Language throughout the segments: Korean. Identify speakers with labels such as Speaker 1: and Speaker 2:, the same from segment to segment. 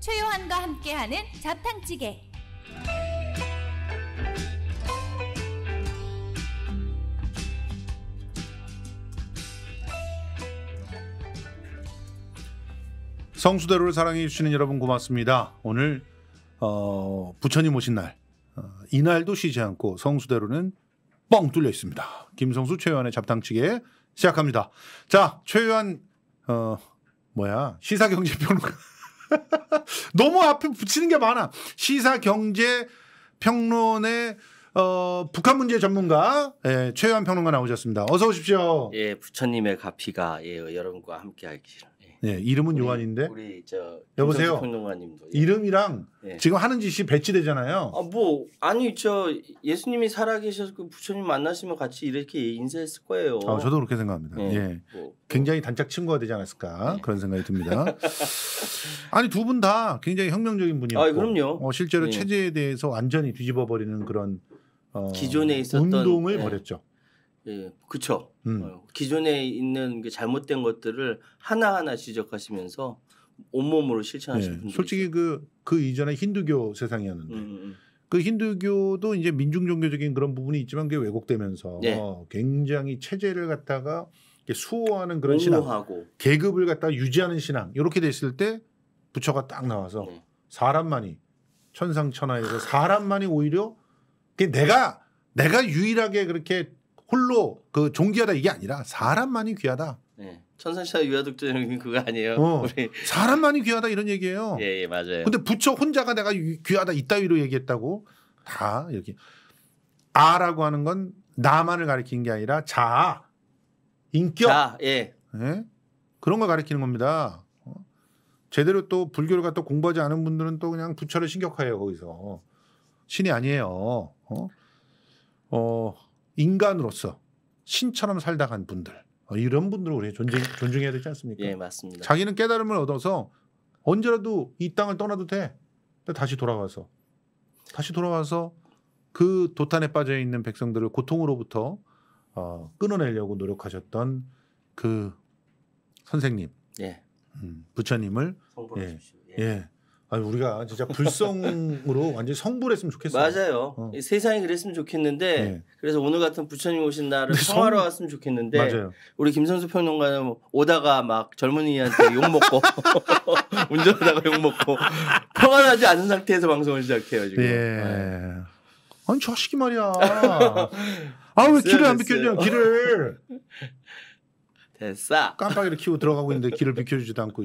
Speaker 1: 최요한과 함께하는 잡탕찌개
Speaker 2: 성수대로를 사랑해 주시는 여러분 고맙습니다. 오늘 어, 부처님 오신 날 어, 이날도 쉬지 않고 성수대로는 뻥 뚫려 있습니다. 김성수 최요한의 잡탕찌개 시작합니다. 자 최요한 어, 뭐야 시사경제평론가 너무 앞에 붙이는 게 많아. 시사 경제 평론의 어, 북한 문제 전문가 예, 최유한 평론가 나오셨습니다. 어서 오십시오. 예, 부처님의 가피가 예, 여러분과 함께 하기 싫어. 예, 이름은 우리, 요한인데. 우리 저 여보세요. 님도 예. 이름이랑 예. 지금 하는 짓이 배치되잖아요. 아,
Speaker 1: 뭐 아니 저 예수님이 살아계셔서 그 부처님 만나시면 같이 이렇게 인사했을 거예요. 아, 저도
Speaker 2: 그렇게 생각합니다. 예. 예. 뭐, 뭐. 굉장히 단짝 친구가 되지 않았을까 예. 그런 생각이 듭니다. 아니 두 분 다 굉장히 혁명적인 분이었고, 아, 그럼요. 어, 실제로 예. 체제에 대해서 완전히 뒤집어버리는 그런 어, 기존에 있었던 운동을 예. 벌였죠. 예, 그렇죠. 음. 어, 기존에
Speaker 1: 있는 잘못된 것들을 하나하나 지적하시면서 온몸으로 실천하시는 예, 분들.
Speaker 2: 솔직히 그그 그 이전에 힌두교 세상이었는데 음, 음. 음. 그 힌두교도 이제 민중 종교적인 그런 부분이 있지만 그게 왜곡되면서 네. 굉장히 체제를 갖다가 수호하는 그런 옹호하고. 신앙, 계급을 갖다가 유지하는 신앙 이렇게 됐을 때 부처가 딱 나와서 네. 사람만이 천상천하에서 사람만이 오히려 내가 내가 유일하게 그렇게 홀로 그종귀하다 이게 아니라 사람만이 귀하다.
Speaker 1: 네. 천산시대 유아독존님 그거 아니에요. 어. 우리
Speaker 2: 사람만이 귀하다 이런 얘기예요.
Speaker 1: 예, 예, 맞아요. 근데
Speaker 2: 부처 혼자가 내가 귀하다 이따위로 얘기했다고 다 이렇게 아라고 하는 건 나만을 가리키는 게 아니라 자 인격 자, 예. 예? 그런 걸 가리키는 겁니다. 어? 제대로 또 불교를 갖다 공부하지 않은 분들은 또 그냥 부처를 신격화해요 거기서 신이 아니에요. 어? 어 인간으로서 신처럼 살다 간 분들 어, 이런 분들을 우리 존중, 존중해야 되지 않습니까? 예, 맞습니다. 자기는 깨달음을 얻어서 언제라도 이 땅을 떠나도 돼. 다시 돌아와서 다시 돌아와서 그 도탄에 빠져 있는 백성들을 고통으로부터 어, 끊어내려고 노력하셨던 그 선생님, 예. 음, 부처님을 예, 예. 예. 아니 우리가 진짜 불성으로 완전히 성불했으면 좋겠어요. 맞아요. 어. 세상이
Speaker 1: 그랬으면 좋겠는데 네. 그래서 오늘 같은 부처님 오신 날을 성화로 성... 왔으면 좋겠는데 맞아요. 우리 김선수 평론가는 오다가 막 젊은이한테 욕 먹고 운전하다가 욕 먹고 평안하지 않은 상태에서 방송을 시작해요
Speaker 2: 지금. 예. 네. 아니 자식이 말이야. 아왜 길을 안 비켜줘? 길을. 됐어. 깜빡이를 키고 들어가고 있는데 길을 비켜주지도 않고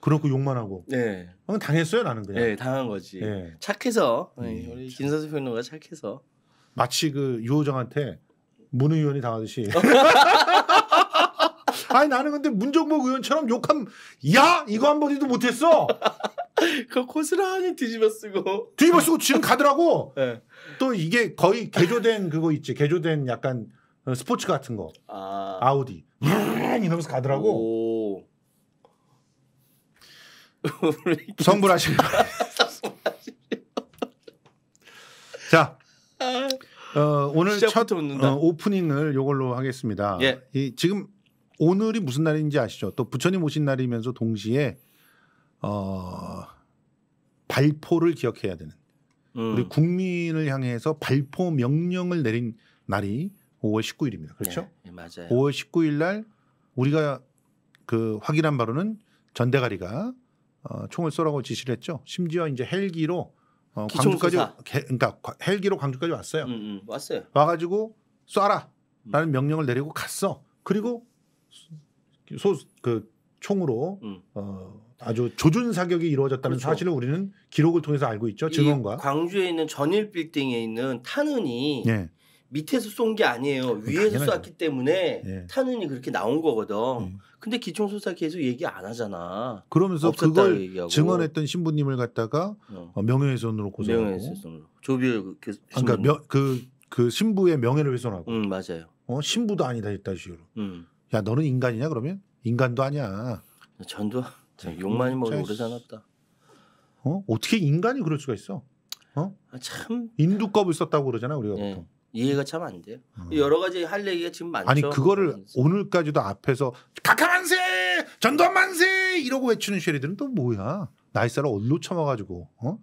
Speaker 2: 그렇고 욕만 하고. 네. 어, 당했어요 나는 그냥. 네 당한 거지. 네.
Speaker 1: 착해서 네, 음. 우리 김선수 평론가 착해서.
Speaker 2: 마치 그 유호정한테 문 의원이 당하듯이. 어. 아니 나는 근데 문정복 의원처럼 욕함 야 이거 한 번도 못했어. 그코스란히 뒤집어 쓰고. 뒤집어 쓰고 지금 가더라고. 네. 또 이게 거의 개조된 그거 있지 개조된 약간 어, 스포츠 같은 거
Speaker 1: 아.
Speaker 2: 우디 이러면서 가더라고 오. 우 성불하신 자 아. 어, 오늘 첫 어, 오프닝을 요걸로 하겠습니다. 예. 이, 지금 오늘이 무슨 날인지 아시죠? 또 부처님 오신 날이면서 동시에 어, 발포를 기억해야 되는 음. 우리 국민을 향해서 발포 명령을 내린 날이 5월 19일입니다. 그렇죠? 네, 예, 맞아요. 5월 19일 날 우리가 그 확인한 바로는 전대가리가 어, 총을 쏘라고 지시를 했죠. 심지어 이제 헬기로 어, 광주까지 개, 그러니까 헬기로 광주까지 왔어요. 음, 음, 왔어요. 와가지고 쏴라라는 음. 명령을 내리고 갔어. 그리고 소그 총으로 음. 어, 아주 조준 사격이 이루어졌다는 그렇죠. 사실을 우리는 기록을 통해서 알고 있죠. 증언과
Speaker 1: 광주에 있는 전일 빌딩에 있는 탄은이 네. 밑에서 쏜 게 아니에요. 위에서 당연하죠. 쐈기 때문에 예. 탄원이 그렇게 나온 거거든. 예. 근데 기총소사 계속 얘기 안 하잖아.
Speaker 2: 그러면서 그걸 얘기하고. 증언했던 신부님을 갖다가 어. 어 명예훼손으로 고소하고. 명예훼손으로.
Speaker 1: 조비엘 그 아, 그러니까
Speaker 2: 그, 그 신부의 명예를 훼손하고. 음, 맞아요. 어, 신부도 아니다 이딴 식으로. 음. 야 너는 인간이냐 그러면? 인간도 아니야. 전두 욕 많이 먹으 오래 살았다. 어? 어떻게 인간이 그럴 수가 있어? 어? 아, 참. 인두껍을 썼다고 그러잖아 우리가 예. 보통. 이해가 참 안 돼요. 음.
Speaker 1: 여러 가지 할 얘기가 지금 많죠. 아니 그거를
Speaker 2: 그래서. 오늘까지도 앞에서 각하만세, 전두환만세 이러고 외치는 쉐리들은 또 뭐야? 나이스를 어로쳐먹가지고 어?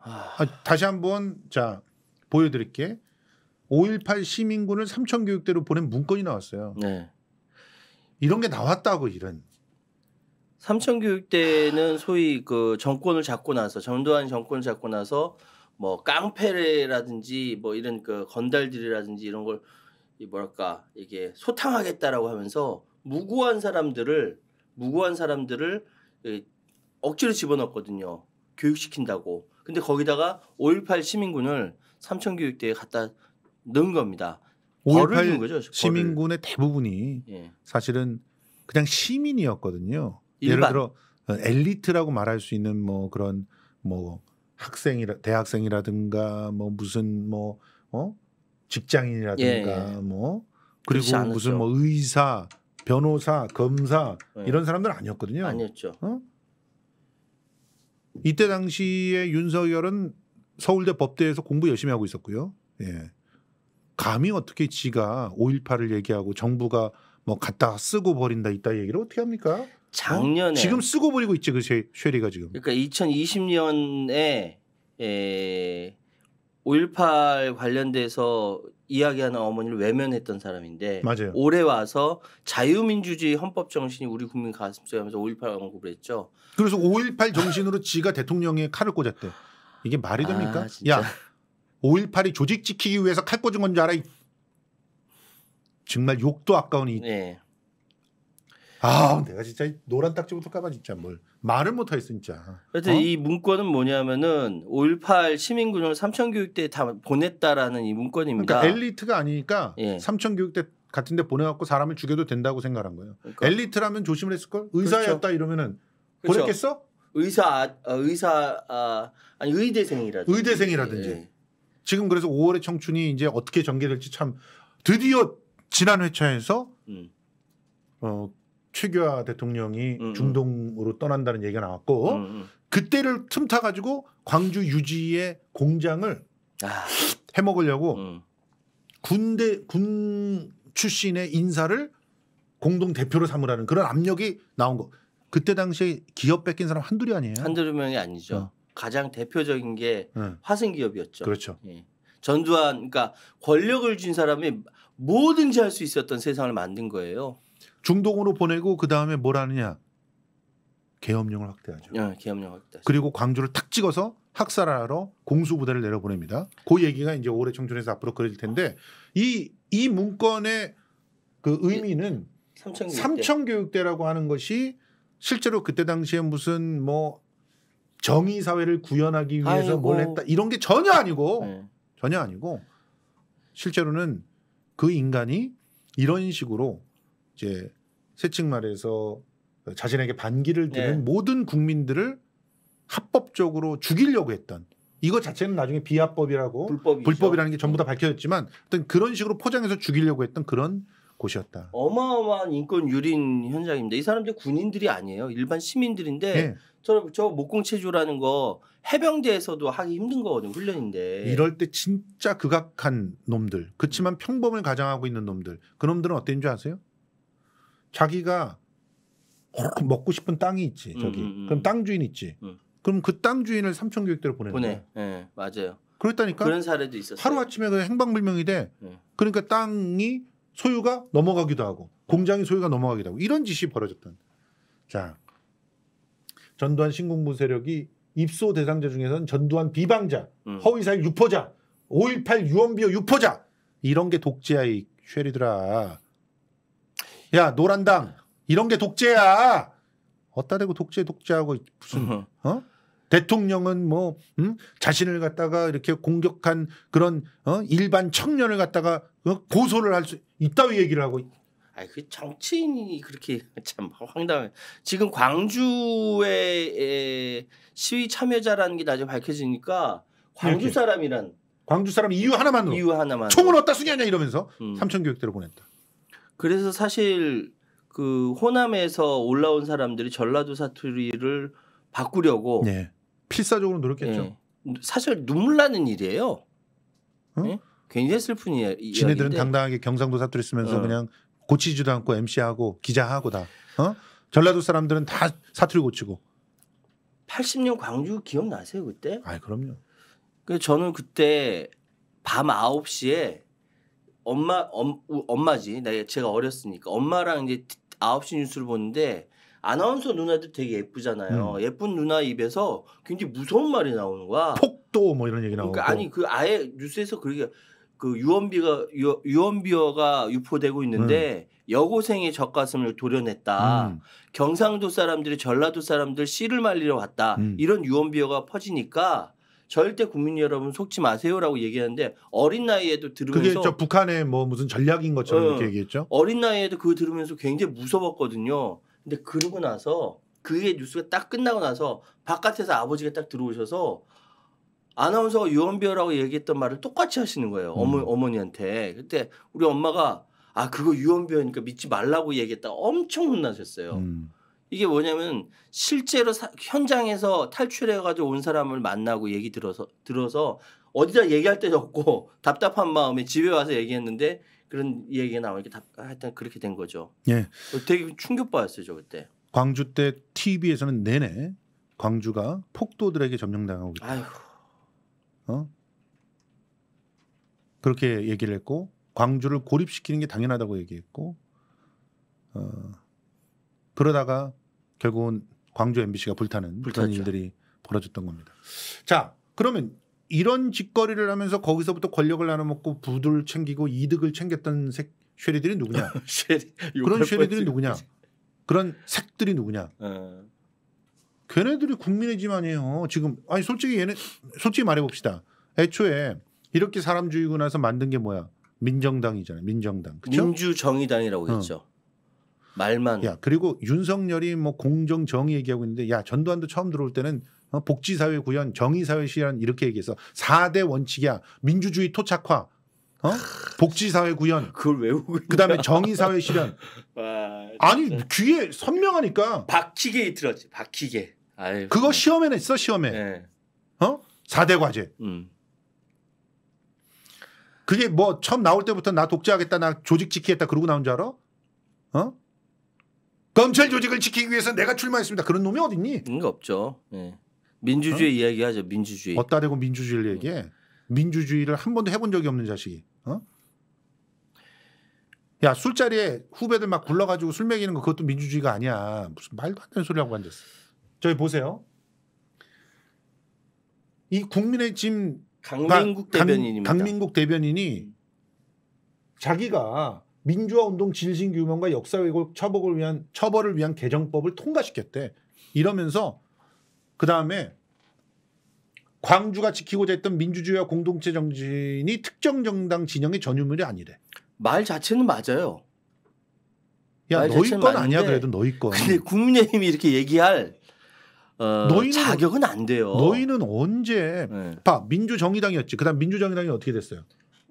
Speaker 2: 아. 아, 다시 한번 자 보여드릴게. 5.18 시민군을 삼천교육대로 보낸 문건이 나왔어요. 네. 이런 게 나왔다고 이런. 삼천교육대는 소위
Speaker 1: 그 정권을 잡고 나서 전두환 정권을 잡고 나서 뭐 깡패라든지 뭐 이런 그 건달들이라든지 이런 걸 뭐랄까 이게 소탕하겠다라고 하면서 무고한 사람들을 무고한 사람들을 억지로 집어넣거든요. 교육시킨다고. 근데 거기다가 5.18 시민군을 삼천교육대에 갖다 넣은 겁니다. 5.18 거죠, 시민군의
Speaker 2: 대부분이 예. 사실은 그냥 시민이었거든요. 일반. 예를 들어 어, 엘리트라고 말할 수 있는 뭐 그런 뭐 학생이라 대학생이라든가 뭐 무슨 뭐 어? 직장인이라든가 예, 예. 뭐 그리고 무슨 뭐 의사, 변호사, 검사 예. 이런 사람들 아니었거든요. 아니었죠. 어? 이때 당시에 윤석열은 서울대 법대에서 공부 열심히 하고 있었고요. 예. 감히 어떻게 지가 5.18을 얘기하고 정부가 뭐 갖다 쓰고 버린다 이따 얘기를 어떻게 합니까? 작년에 지금 쓰고 버리고 있지 그 쉐, 쉐리가 지금.
Speaker 1: 그러니까 2020년에 에, 5.18 관련돼서 이야기하는 어머니를 외면했던 사람인데 맞아요. 올해 와서 자유민주주의 헌법 정신이 우리 국민 가슴속에 하면서 5.18 언급을 했죠.
Speaker 2: 그래서 5.18 정신으로 지가 대통령의 칼을 꽂았대. 이게 말이 아, 됩니까? 아, 야, 5.18이 조직 지키기 위해서 칼 꽂은 건 줄 알아? 정말 욕도 아까운 이 네. 아 내가 진짜 노란 딱지부터 까봐 진짜 뭘 말을 못하겠어 진짜. 하여튼 어? 이
Speaker 1: 문건은 뭐냐면은 5.18 시민군을 삼천교육대에 다 보냈다라는 이 문건입니다. 그러니까
Speaker 2: 엘리트가 아니니까 예. 삼천교육대 같은데 보내갖고 사람을 죽여도 된다고 생각한 거예요. 그러니까. 엘리트라면 조심을 했을 걸 그렇죠. 의사였다 그렇죠. 이러면은 보냈겠어? 의사 아,
Speaker 1: 어, 의사 아, 아니 의대생이라든지
Speaker 2: 의대생이라든지 예. 지금 그래서 5월의 청춘이 이제 어떻게 전개될지 참 드디어 지난 회차에서 음. 어 최규하 대통령이 음, 음. 중동으로 떠난다는 얘기가 나왔고 음. 음. 그때를 틈타 가지고 광주 유지의 공장을 아. 해먹으려고 음. 군대 군 출신의 인사를 공동 대표로 삼으라는 그런 압력이 나온 거. 그때 당시에 기업 뺏긴 사람 한둘이 아니에요. 한두
Speaker 1: 명이 아니죠. 어. 가장 대표적인 게 네. 화승 기업이었죠. 그렇죠. 예. 전두환 그러니까 권력을 쥔 사람이 뭐든지 할 수 있었던 세상을 만든 거예요.
Speaker 2: 중동으로 보내고 그 다음에 뭘 하느냐? 계엄령을 확대하죠. 예, 아, 계엄령 확대. 그리고 광주를 탁 찍어서 학살하러 공수부대를 내려보냅니다. 그 얘기가 이제 올해 청춘에서 앞으로 그려질 텐데 이이 이 문건의 그 의미는 삼청교육대. 삼청교육대라고 하는 것이 실제로 그때 당시에 무슨 뭐 정의 사회를 구현하기 위해서 아이고. 뭘 했다 이런 게 전혀 아니고 네. 전혀 아니고 실제로는 그 인간이 이런 식으로 이제 세칭 말에서 자신에게 반기를 드는 네. 모든 국민들을 합법적으로 죽이려고 했던 이거 자체는 나중에 비합법이라고 불법이죠. 불법이라는 게 전부 다 밝혀졌지만 어떤 그런 식으로 포장해서 죽이려고 했던 그런 곳이었다. 어마어마한
Speaker 1: 인권 유린 현장입니다. 이 사람들 군인들이 아니에요. 일반 시민들인데 네. 저, 저 목공체조라는 거 해병대에서도 하기 힘든 거거든요. 훈련인데. 이럴
Speaker 2: 때 진짜 극악한 놈들. 그렇지만 평범을 가장하고 있는 놈들. 그 놈들은 어땠는지 아세요? 자기가 먹고 싶은 땅이 있지 음, 저기 음, 음, 그럼 땅 주인 있지 음. 그럼 그 땅 주인을 삼촌 교육대로 보내는 보내 예
Speaker 1: 네, 맞아요 그랬다니까 그런 사례도 있었어요 하루
Speaker 2: 아침에 그냥 행방불명이 돼 네. 그러니까 땅이 소유가 넘어가기도 하고 공장이 소유가 넘어가기도 하고 이런 짓이 벌어졌던 자 전두환 신군부 세력이 입소 대상자 중에서는 전두환 비방자 음. 허위사실 유포자 5.18 유언비어 유포자 이런 게 독재야 이 쉐리들아 야 노란당 이런 게 독재야. 어따 대고 독재 독재하고 무슨 어? 대통령은 뭐 음? 자신을 갖다가 이렇게 공격한 그런 어? 일반 청년을 갖다가 어? 고소를 할 수 있다고 얘기를 하고. 아이 그 정치인이 그렇게 참 황당해.
Speaker 1: 지금 광주의 시위 참여자라는 게 나중에 밝혀지니까 광주 사람이란. 광주 사람 이유 하나만으로. 이유 하나만. 총을
Speaker 2: 어디다 쓰냐냐 이러면서 음. 삼천 교육대로 보냈다.
Speaker 1: 그래서 사실 그 호남에서 올라온 사람들이 전라도 사투리를 바꾸려고
Speaker 2: 네. 필사적으로 노력했죠. 네. 사실 눈물 나는 일이에요. 응? 어? 네? 예? 굉장히 슬픈 이야기. 지네들은 당당하게 경상도 사투리 쓰면서 어. 그냥 고치지도 않고 MC하고 기자하고 다. 어? 전라도 사람들은 다 사투리 고치고. 80년 광주 기억나세요 그때? 아 그럼요. 그 저는 그때
Speaker 1: 밤 9시에 엄마 엄, 엄마지 내가 제가 어렸으니까 엄마랑 이제 9시 뉴스를 보는데 아나운서 누나들 되게 예쁘잖아요. 음. 예쁜 누나 입에서 굉장히 무서운 말이 나오는 거야.
Speaker 2: 폭도 뭐 이런 얘기 나오고. 그러니까
Speaker 1: 아니 그 아예 뉴스에서 그렇게 그 유언비가 유, 유언비어가 유포되고 있는데 음. 여고생의 젖가슴을 도려냈다. 음. 경상도 사람들이 전라도 사람들 씨를 말리러 왔다. 음. 이런 유언비어가 퍼지니까 절대 국민 여러분 속지 마세요라고 얘기하는데 어린 나이에도 들으면서 그게 저
Speaker 2: 북한의 뭐 무슨 전략인 것처럼 어, 이렇게 얘기했죠.
Speaker 1: 어린 나이에도 그거 들으면서 굉장히 무서웠거든요. 근데 그러고 나서 그게 뉴스가 딱 끝나고 나서 바깥에서 아버지가 딱 들어오셔서 아나운서가 유언비어라고 얘기했던 말을 똑같이 하시는 거예요. 음. 어머, 음. 어머니한테. 그때 우리 엄마가 아, 그거 유언비어니까 믿지 말라고 얘기했다. 엄청 혼나셨어요. 음. 이게 뭐냐면 실제로 사, 현장에서 탈출해가지고 온 사람을 만나고 얘기 들어서 들어서 어디다 얘기할 데도 없고 답답한 마음에 집에 와서 얘기했는데 그런 얘기가 나오니까 답, 하여튼 그렇게 된 거죠. 예. 어, 되게 충격받았어요, 저 그때.
Speaker 2: 광주 때 TV에서는 내내 광주가 폭도들에게 점령당하고 있다. 아휴. 어? 그렇게 얘기를 했고 광주를 고립시키는 게 당연하다고 얘기했고 어, 그러다가 결국은 광주 MBC가 불타는 불탔죠. 그런 일들이 벌어졌던 겁니다. 자, 그러면 이런 짓거리를 하면서 거기서부터 권력을 나눠먹고 부들 챙기고 이득을 챙겼던 색 쉐리들이 누구냐? 쉐리, 그런 쉐리들이 누구냐? 그런 색들이 누구냐? 어. 걔네들이 국민의힘 아니에요. 지금 아니 솔직히 얘네 솔직히 말해봅시다. 애초에 이렇게 사람 죽이고 나서 만든 게 뭐야? 민정당이잖아요. 민정당. 그쵸?
Speaker 1: 민주정의당이라고 어. 했죠. 어.
Speaker 2: 말만. 야 그리고 윤석열이 뭐 공정 정의 얘기하고 있는데 야 전두환도 처음 들어올 때는 어, 복지사회 구현 정의사회 실현 이렇게 얘기해서 4대 원칙이야 민주주의 토착화 어? 복지사회 구현. 그걸 외우고. 그 다음에 정의사회 실현. 와, 아니, 귀에 선명하니까. 박히게 이틀었지, 박히게. 아유, 그거 네. 시험에 냈어, 시험에. 네. 어? 4대 과제. 음. 그게 뭐 처음 나올 때부터 나 독재하겠다, 나 조직 지키겠다 그러고 나온 줄 알아? 어? 검찰 조직을 지키기 위해서 내가 출마했습니다. 그런 놈이 어딨니? 그 없죠. 예. 민주주의 어? 이야기하죠. 민주주의. 어따 대고 민주주의를 얘기해. 응. 민주주의를 한 번도 해본 적이 없는 자식이. 어? 야 술자리에 후배들 막 굴러가지고 술 먹이는 거 그것도 민주주의가 아니야. 무슨 말도 안 되는 소리 하고 앉았어. 저기 보세요. 이 국민의힘 강민국 대변인입니다. 강, 민국 대변인이 자기가 민주화 운동 진실 규명과 역사 왜곡 처벌을 위한 처벌을 위한 개정법을 통과시켰대. 이러면서 그 다음에 광주가 지키고자 했던 민주주의와 공동체 정신이 특정 정당 진영의 전유물이 아니래. 말 자체는 맞아요. 야 너희 건 맞는데, 아니야 그래도 너희 건. 근데 국민의힘이 이렇게 얘기할 어, 너희는, 자격은 안 돼요. 너희는 언제? 네. 봐 민주정의당이었지. 그다음 민주정의당이 어떻게 됐어요?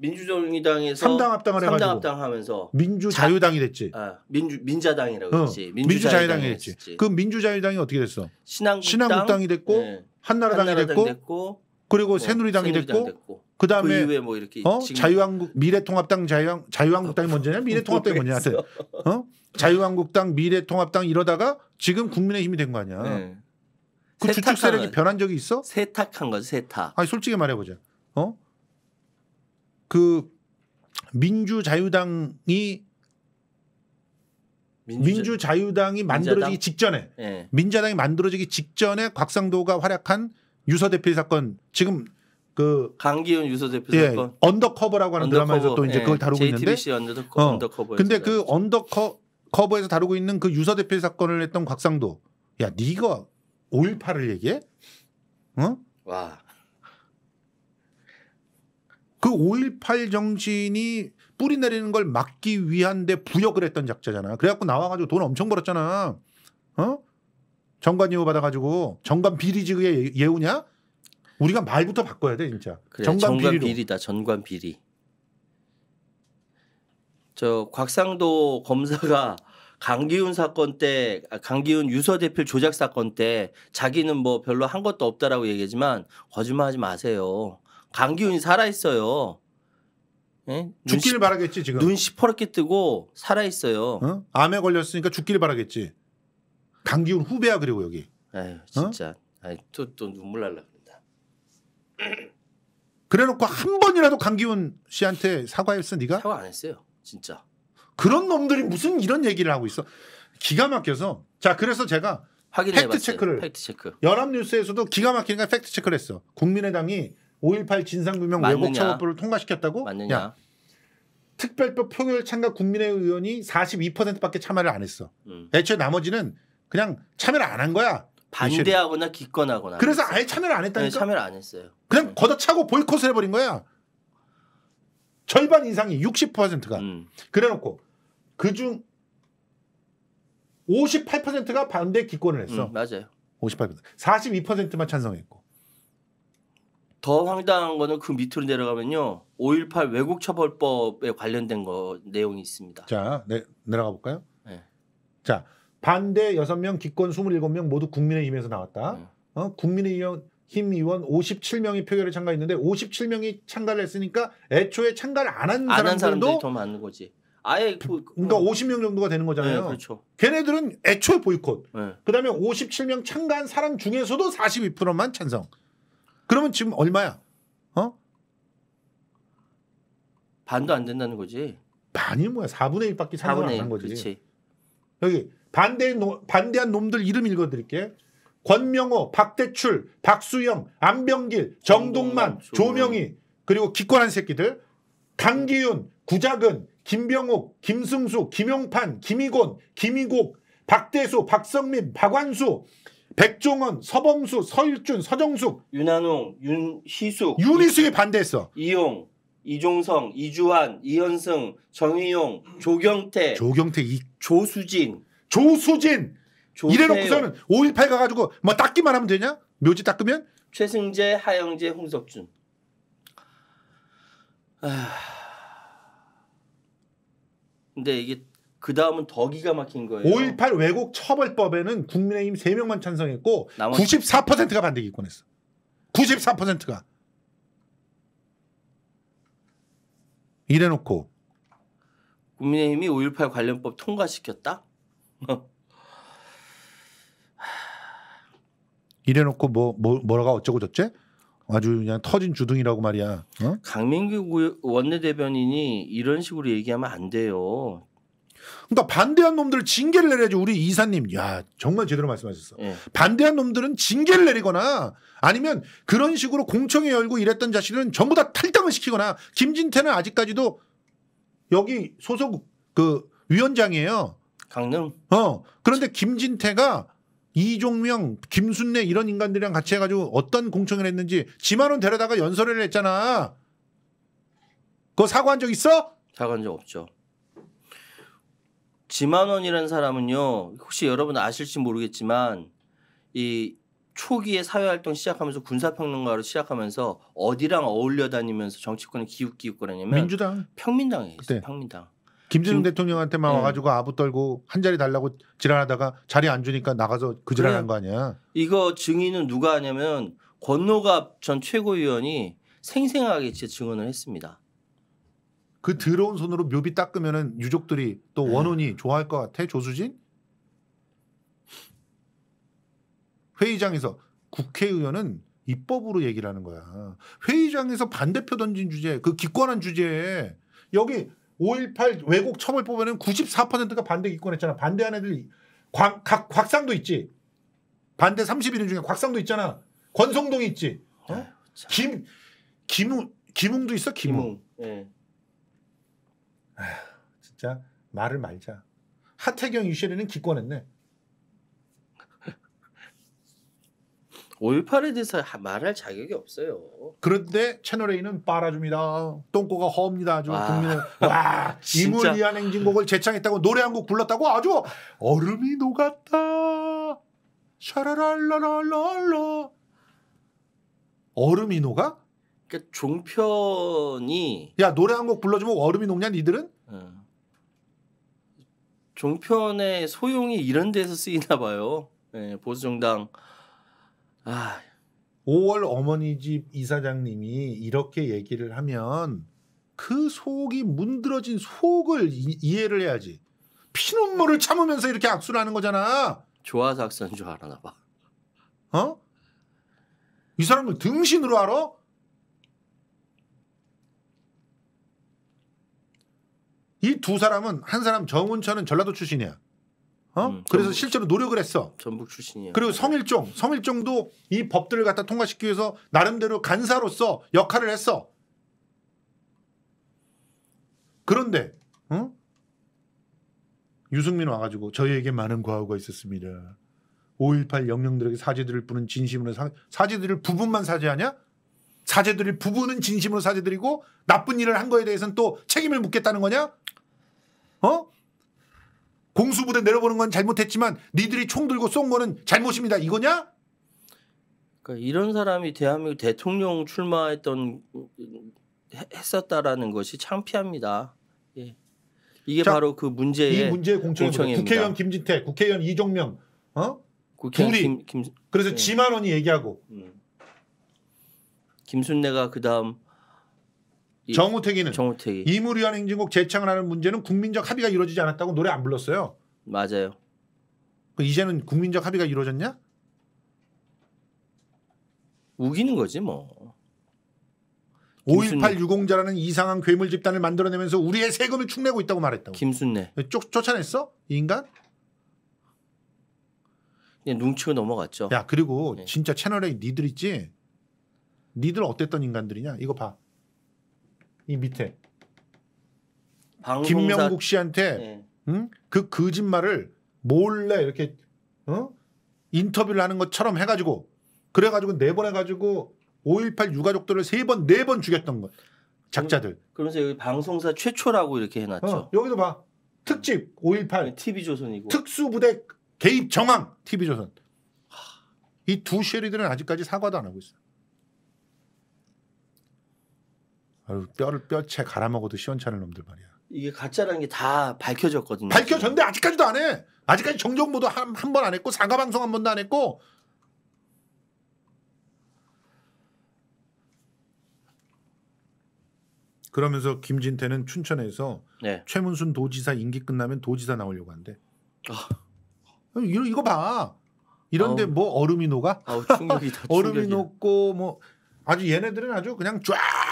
Speaker 1: 민주정의당에서 3당 합당을 해가지고 3당 합당하면서
Speaker 2: 민주자유당이 됐지. 아, 민주
Speaker 1: 민자당이라고 어. 했지. 민주자유당이 됐지. 했지. 그
Speaker 2: 민주자유당이 어떻게 됐어?
Speaker 1: 신한국당, 신한국당이 됐고 네. 한나라당이, 한나라당 됐고, 됐고, 그리고 뭐, 새누리당이, 됐고, 됐고. 그다음에 그뭐 이렇게 어? 자유한국
Speaker 2: 미래통합당 자유한 자유한국당이 먼저냐 어, 미래통합당이 먼저냐 하여 어? 자유한국당 미래통합당 이러다가 지금 국민의힘이 된 거 아니야. 네. 그 주축 세력이 변한 적이 있어? 세탁한 거지 세탁. 아니 솔직히 말해보자. 어? 그 민주자유당이 민주, 자유당이 만들어지기 민자당? 직전에 네. 민자당이 만들어지기 직전에 곽상도가 활약한 유서 대필 사건 지금 그 강기훈 유서 대필 예, 사건 언더커버라고 하는 언더커버. 드라마에서 또 이제 네. 그걸 예. 다루고 JTBC 있는데
Speaker 1: 언더커버, 어. 언더커버 근데 그
Speaker 2: 언더커버에서 다루고 있는 그 유서 대필 사건을 했던 곽상도 야 네가 5.18을 얘기해? 어? 와. 그5.18 정신이 뿌리 내리는 걸 막기 위한데 부역을 했던 작자잖아. 그래갖고 나와가지고 돈 엄청 벌었잖아. 어? 정관 예우 받아가지고 정관 비리지의 예, 예우냐? 우리가 말부터 바꿔야 돼 진짜. 그래, 정관, 정관 비리다
Speaker 1: 전관 비리. 저 곽상도 검사가 강기훈 사건 때 아, 강기훈 유서 대필 조작 사건 때 자기는 뭐 별로 한 것도 없다라고 얘기하지만 거짓말하지 마세요. 강기훈이 살아 있어요.
Speaker 2: 예? 죽기를 바라겠지 지금. 눈 시퍼렇게 뜨고 살아 있어요. 어? 암에 걸렸으니까 죽기를 바라겠지. 강기훈 후배야 그리고 여기. 아유 어? 진짜. 어? 아니 또또 눈물 날라 그런다. 그래놓고 한 번이라도 강기훈 씨한테 사과했어 네가? 사과 안 했어요 진짜. 그런 놈들이 무슨 이런 얘기를 하고 있어. 기가 막혀서. 자 그래서 제가 팩트 체크를 팩트 체크. 연합뉴스에서도 기가 막히니까 팩트 체크를 했어. 국민의당이 5.18 진상규명 왜곡 창업법을 통과시켰다고? 맞느냐? 특별법 표결 참가 국민의 의원이 42%밖에 참여를 안 했어. 음. 애초에 나머지는 그냥 참여를 안 한 거야. 반대하거나 기권하거나. 그래서 아예 참여를 안 했다니까. 네, 참여를 안 했어요. 그냥 네. 걷어차고 보이콧을 해버린 거야. 절반 이상이 60%가. 음. 그래놓고 그중 58%가 반대 기권을 했어. 음, 맞아요. 58%. 42%만 찬성했고.
Speaker 1: 더 황당한 거는 그 밑으로 내려가면요. 5.18 외국처벌법에 관련된 거 내용이 있습니다.
Speaker 2: 자, 네, 내려가 볼까요? 네. 자, 반대 6명, 기권 27명 모두 국민의힘에서 나왔다. 네. 어? 국민의힘 의원 57명이 표결에 참가했는데 57명이 참가를 했으니까 애초에 참가를 안 한 사람들도 사람들이 더 많은 거지. 아예 그, 그, 그러니까 50명 어. 정도가 되는 거잖아요. 네, 그렇죠. 걔네들은 애초에 보이콧. 네. 그다음에 57명 참가한 사람 중에서도 42%만 찬성. 그러면 지금 얼마야? 어? 반도 안 된다는 거지. 반이 뭐야? 4분의 1밖에 상관 안한 거지. 그치. 여기 반대 노, 반대한 놈들 이름 읽어드릴게. 권명호, 박대출, 박수영, 안병길, 정동만, 조명희 그리고 기권한 새끼들 강기윤, 구작은, 김병욱, 김승수, 김용판, 김희곤, 김희곡, 박대수, 박성민, 박완수, 백종원, 서범수, 서일준, 서정숙, 윤한홍, 윤희숙, 윤희숙이 반대했어. 이용,
Speaker 1: 이종성, 이주환, 이현승, 정의용, 조경태,
Speaker 2: 조경태, 이, 조수진, 조수진. 조세호. 이래놓고서는 5.18 가가지고 뭐 닦기만 하면 되냐? 묘지 닦으면? 최승재, 하영재, 홍석준.
Speaker 1: 아... 근데 이게 그 다음은 더 기가 막힌 거예요. 5.18
Speaker 2: 왜곡 처벌법에는 국민의힘 3명만 찬성했고 94%가 반대 기권했어. 94%가. 이래놓고
Speaker 1: 국민의힘이 5.18 관련법 통과시켰다?
Speaker 2: 이래놓고 뭐, 뭐 뭐라가 어쩌고 저째? 아주 그냥 터진 주둥이라고 말이야. 어? 강민규
Speaker 1: 원내대변인이 이런 식으로 얘기하면 안 돼요.
Speaker 2: 그러니까 반대한 놈들 징계를 내려야지 우리 이사님 야 정말 제대로 말씀하셨어. 예. 반대한 놈들은 징계를 내리거나 아니면 그런 식으로 공청회 열고 이랬던 자신은 전부 다 탈당을 시키거나 김진태는 아직까지도 여기 소속 그 위원장이에요. 강릉. 어 그런데 김진태가 이종명, 김순례 이런 인간들이랑 같이 해가지고 어떤 공청회를 했는지 지만원 데려다가 연설을 했잖아. 그거 사과한 적 있어? 사과한 적 없죠. 지만원이라는
Speaker 1: 사람은요 혹시 여러분 아실지 모르겠지만 이 초기에 사회활동 시작하면서 군사평론가로 시작하면서 어디랑 어울려 다니면서 정치권을 기웃기웃거렸냐면 민주당
Speaker 2: 평민당에 있어요 네. 평민당 김대중 대통령한테만 네. 와가지고 아부 떨고 한 자리 달라고 지랄하다가 자리 안 주니까 나가서 그 지랄한 네. 거 아니야
Speaker 1: 이거 증인은 누가 하냐면 권노갑 전 최고위원이 생생하게 제 증언을 했습니다
Speaker 2: 그 더러운 손으로 묘비 닦으면은 유족들이 또 네. 원혼이 좋아할 것 같아 조수진 회의장에서 국회의원은 입법으로 얘기를 하는 거야 회의장에서 반대표 던진 주제 그 기권한 주제에 여기 5.18 왜곡 처벌 법에는 94%가 반대 기권했잖아 반대한 애들 곽, 각, 곽상도 있지 반대 31인 중에 곽상도 있잖아 권성동이 있지 어? 김 김웅 김웅도 있어 김웅. 김웅. 네. 에휴, 진짜 말을 말자. 하태경 유시리는 기권했네. 5.18에 대해서 말할 자격이 없어요. 그런데 채널A는 빨아줍니다. 똥꼬가 허합니다. 아주 아, 와. 국민은 와 이물리한 행진곡을 재창했다고 노래 한 곡 불렀다고 아주 얼음이 녹았다. 샤라랄라랄라 얼음이 녹아? 그러니까 종편이 야 노래 한 곡 불러주면 얼음이 녹냐 니들은? 어. 종편의
Speaker 1: 소용이 이런 데서 쓰이나 봐요. 네, 예, 보수 정당
Speaker 2: 아 5월 어머니 집 이사장님이 이렇게 얘기를 하면 그 속이 문드러진 속을 이, 해를 해야지. 피눈물을 참으면서 이렇게 악수를 하는 거잖아.
Speaker 1: 좋아서 악수하는줄 알아나 봐.
Speaker 2: 어? 이 사람을 등신으로 알아? 이두 사람은 한 사람 정운천은 전라도 출신이야. 어? 음, 그래서 전북, 실제로 노력을 했어. 전북 출신이야. 그리고 성일종, 성일종도 이 법들을 갖다 통과시키기 위해서 나름대로 간사로서 역할을 했어. 그런데 어? 유승민 와가지고 저희에게 많은 과오가 있었습니다. 5.18 영령들에게 사죄들을 부는 진심으로 사, 사죄들을 부분만 사죄하냐? 사죄들을 부분은 진심으로 사죄드리고 나쁜 일을 한 거에 대해서는 또 책임을 묻겠다는 거냐? 어? 공수부대 내려보는 건 잘못했지만 니들이 총 들고 쏜 거는 잘못입니다. 이거냐?
Speaker 1: 그러니까 이런 사람이 대한민국 대통령 출마했던 했었다라는 것이 창피합니다. 예. 이게 자, 바로 그 문제의, 문제의 공청입니다. 국회의원
Speaker 2: 김진태, 국회의원 이종명, 어? 국회의원 둘이 김, 김, 그래서 예. 지만원이 얘기하고 음. 김순례가 그다음 정우택이는 정우택이 이무리한 행진곡 재창을 하는 문제는 국민적 합의가 이루어지지 않았다고 노래 안 불렀어요. 맞아요. 그 이제는 국민적 합의가 이루어졌냐? 우기는 거지 뭐. 5.18 유공자라는 이상한 괴물 집단을 만들어내면서 우리의 세금을 축내고 있다고 말했다고. 김순례. 네, 쫓, 쫓아냈어? 이 인간? 그냥 네, 눈치고 넘어갔죠. 야 그리고 네. 진짜 채널에 니들 있지? 니들 어땠던 인간들이냐? 이거 봐. 이 밑에 방송사... 김명국 씨한테 네. 응? 그 거짓말을 몰래 이렇게 어? 인터뷰를 하는 것처럼 해가지고 그래가지고 네 번 해가지고 5.18 유가족들을 세 번 네번 네 죽였던 것 작자들. 그러면서 여기 방송사 최초라고 이렇게 해놨죠. 어, 여기도 봐 특집 5.18 TV조선이고 특수부대 개입 정황 TV조선 이두 쉐리들은 아직까지 사과도 안 하고 있어. 뼈를 뼈채 갈아 먹어도 시원찮은 놈들 말이야. 이게 가짜라는 게 다 밝혀졌거든요. 밝혀졌는데 아직까지도 안 해. 아직까지 정정보도 한 번 안 했고 사과 방송 한 번도 안 했고 그러면서 김진태는 춘천에서 네. 최문순 도지사 임기 끝나면 도지사 나오려고 한대. 아. 이거, 이거 봐. 이런데 뭐 얼음이 녹아? 아우, 충격이다, 얼음이 충격이 녹고 뭐 아주 얘네들은 아주 그냥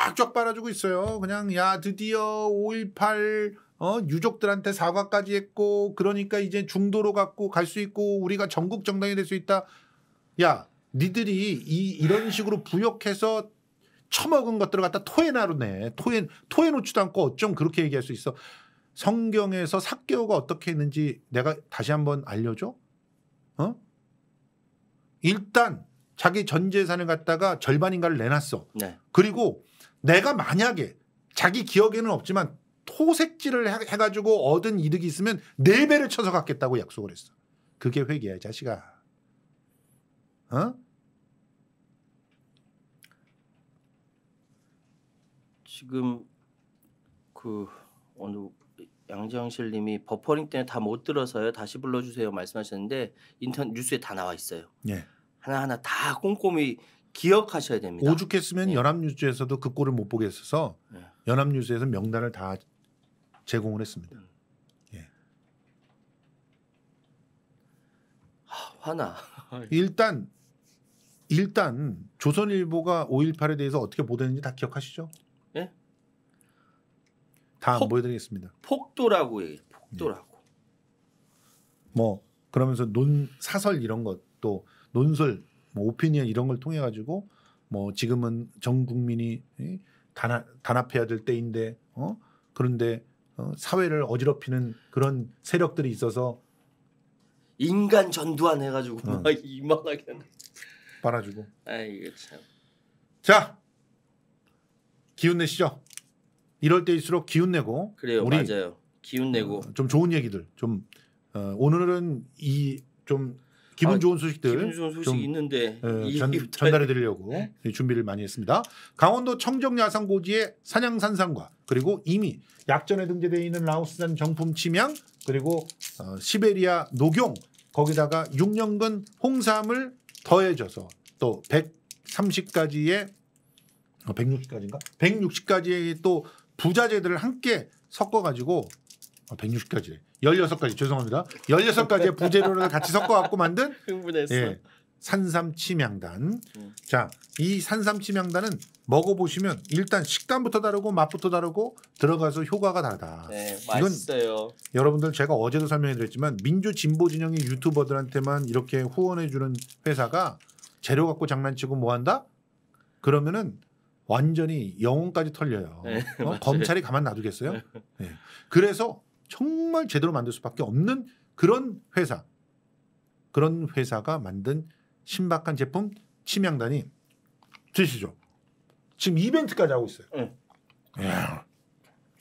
Speaker 2: 쫙쫙 빨아주고 있어요. 그냥 야 드디어 518 어, 유족들한테 사과까지 했고 그러니까 이제 중도로 갖고 갈 수 있고 우리가 전국 정당이 될 수 있다. 야 니들이 이 이런 식으로 부역해서 처먹은 것들을 갖다 토해나르네 토해 토해놓지도 않고 어쩜 그렇게 얘기할 수 있어? 성경에서 삭개오가 어떻게 했는지 내가 다시 한번 알려줘. 어? 일단 자기 전 재산을 갖다가 절반인가를 내놨어. 네. 그리고 내가 만약에 자기 기억에는 없지만 토색질을 해, 가지고 얻은 이득이 있으면 네 배를 쳐서 갖겠다고 약속을 했어. 그게 회계야, 자식아. 어?
Speaker 1: 지금 그 어느 양정실님이 버퍼링 때문에 다 못 들어서요. 다시 불러주세요 말씀하셨는데 인터넷 뉴스에 다 나와 있어요. 예. 하나하나 다 꼼꼼히 기억하셔야
Speaker 2: 됩니다. 오죽했으면 예. 연합뉴스에서도 그 꼴을 못 보게 했어서 예. 연합뉴스에서 명단을 다 제공을 했습니다. 하, 음. 예. 아, 나 일단 일단 조선일보가 5.18에 대해서 어떻게 보도했는지 다 기억하시죠? 예? 다 폭, 보여드리겠습니다. 폭도라고 해 폭도라고. 예. 뭐 그러면서 논 사설 이런 것도 논설, 뭐 오피니언 이런 걸 통해 가지고 뭐 지금은 전 국민이 단합, 단합해야 될 때인데 어? 그런데 어? 사회를 어지럽히는 그런 세력들이 있어서
Speaker 1: 인간 전두환 해가지고 어. 막 이만하게 빨아주고. 아 이게 참.
Speaker 2: 자 기운 내시죠. 이럴 때일수록 기운 내고. 그래요. 우리 맞아요.
Speaker 1: 기운 내고. 어,
Speaker 2: 좀 좋은 얘기들 좀 어, 오늘은 이좀 기분 아, 좋은 소식들 기분 좋은 소식
Speaker 1: 있는데 예, 전,
Speaker 2: 달해 드리려고 네. 준비를 많이 했습니다. 강원도 청정 야산 고지의 산양 산상과 그리고 이미 약전에 등재되어 있는 라오스산 정품 치명 그리고 어, 시베리아 녹용 거기다가 6년근 홍삼을 더해줘서 또 130가지의 160가지인가? 어, 160가지의 또 부자재들을 함께 섞어가지고 어, 160가지 16가지 죄송합니다. 16가지의 부재료를 같이 섞어 갖고 만든 흥분했어. 예, 산삼치명단 음. 자, 이산삼치명단은 먹어 보시면 일단 식감부터 다르고 맛부터 다르고 들어가서 효과가 다르다. 네,
Speaker 1: 맛있어요.
Speaker 2: 여러분들 제가 어제도 설명해 드렸지만 민주 진보 진영의 유튜버들한테만 이렇게 후원해 주는 회사가 재료 갖고 장난치고 뭐 한다? 그러면은 완전히 영혼까지 털려요. 네, 어? 검찰이 가만 놔두겠어요? 네. 네. 그래서 정말 제대로 만들 수밖에 없는 그런 회사 그런 회사가 만든 신박한 제품 치명단이 드시죠. 지금 이벤트까지 하고 있어요. 응.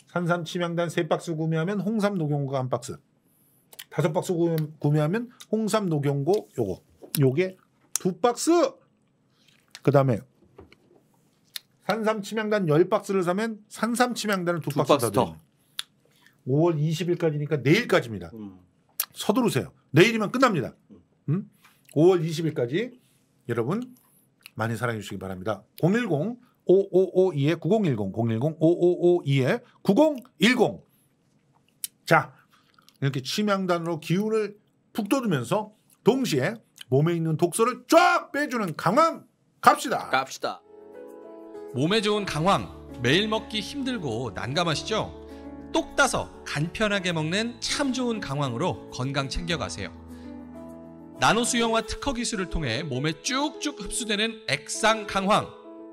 Speaker 2: 산삼 치명단3 박스 구매하면 홍삼 녹용고 가한 박스. 다섯 박스 구매하면 홍삼 녹용고 요거. 요게 두 박스. 그다음에 산삼 치명단1 0 박스를 사면 산삼 치명단을 두, 두 박스 더. 5월 20일까지니까 내일까지입니다. 음. 서두르세요. 내일이면 끝납니다. 음? 5월 음? 20일까지 여러분 많이 사랑해 주시기 바랍니다. 010 5552에 9010 010 5552에 9010 자, 이렇게 치명단으로 기운을 푹 돋으면서 동시에 몸에 있는 독소를 쫙 빼주는 강황 갑시다. 갑시다. 몸에 좋은 강황 매일 먹기 힘들고
Speaker 1: 난감하시죠? 똑 따서 간편하게 먹는 참 좋은 강황으로 건강 챙겨가세요. 나노 수영화 특허 기술을 통해 몸에 쭉쭉 흡수되는 액상 강황,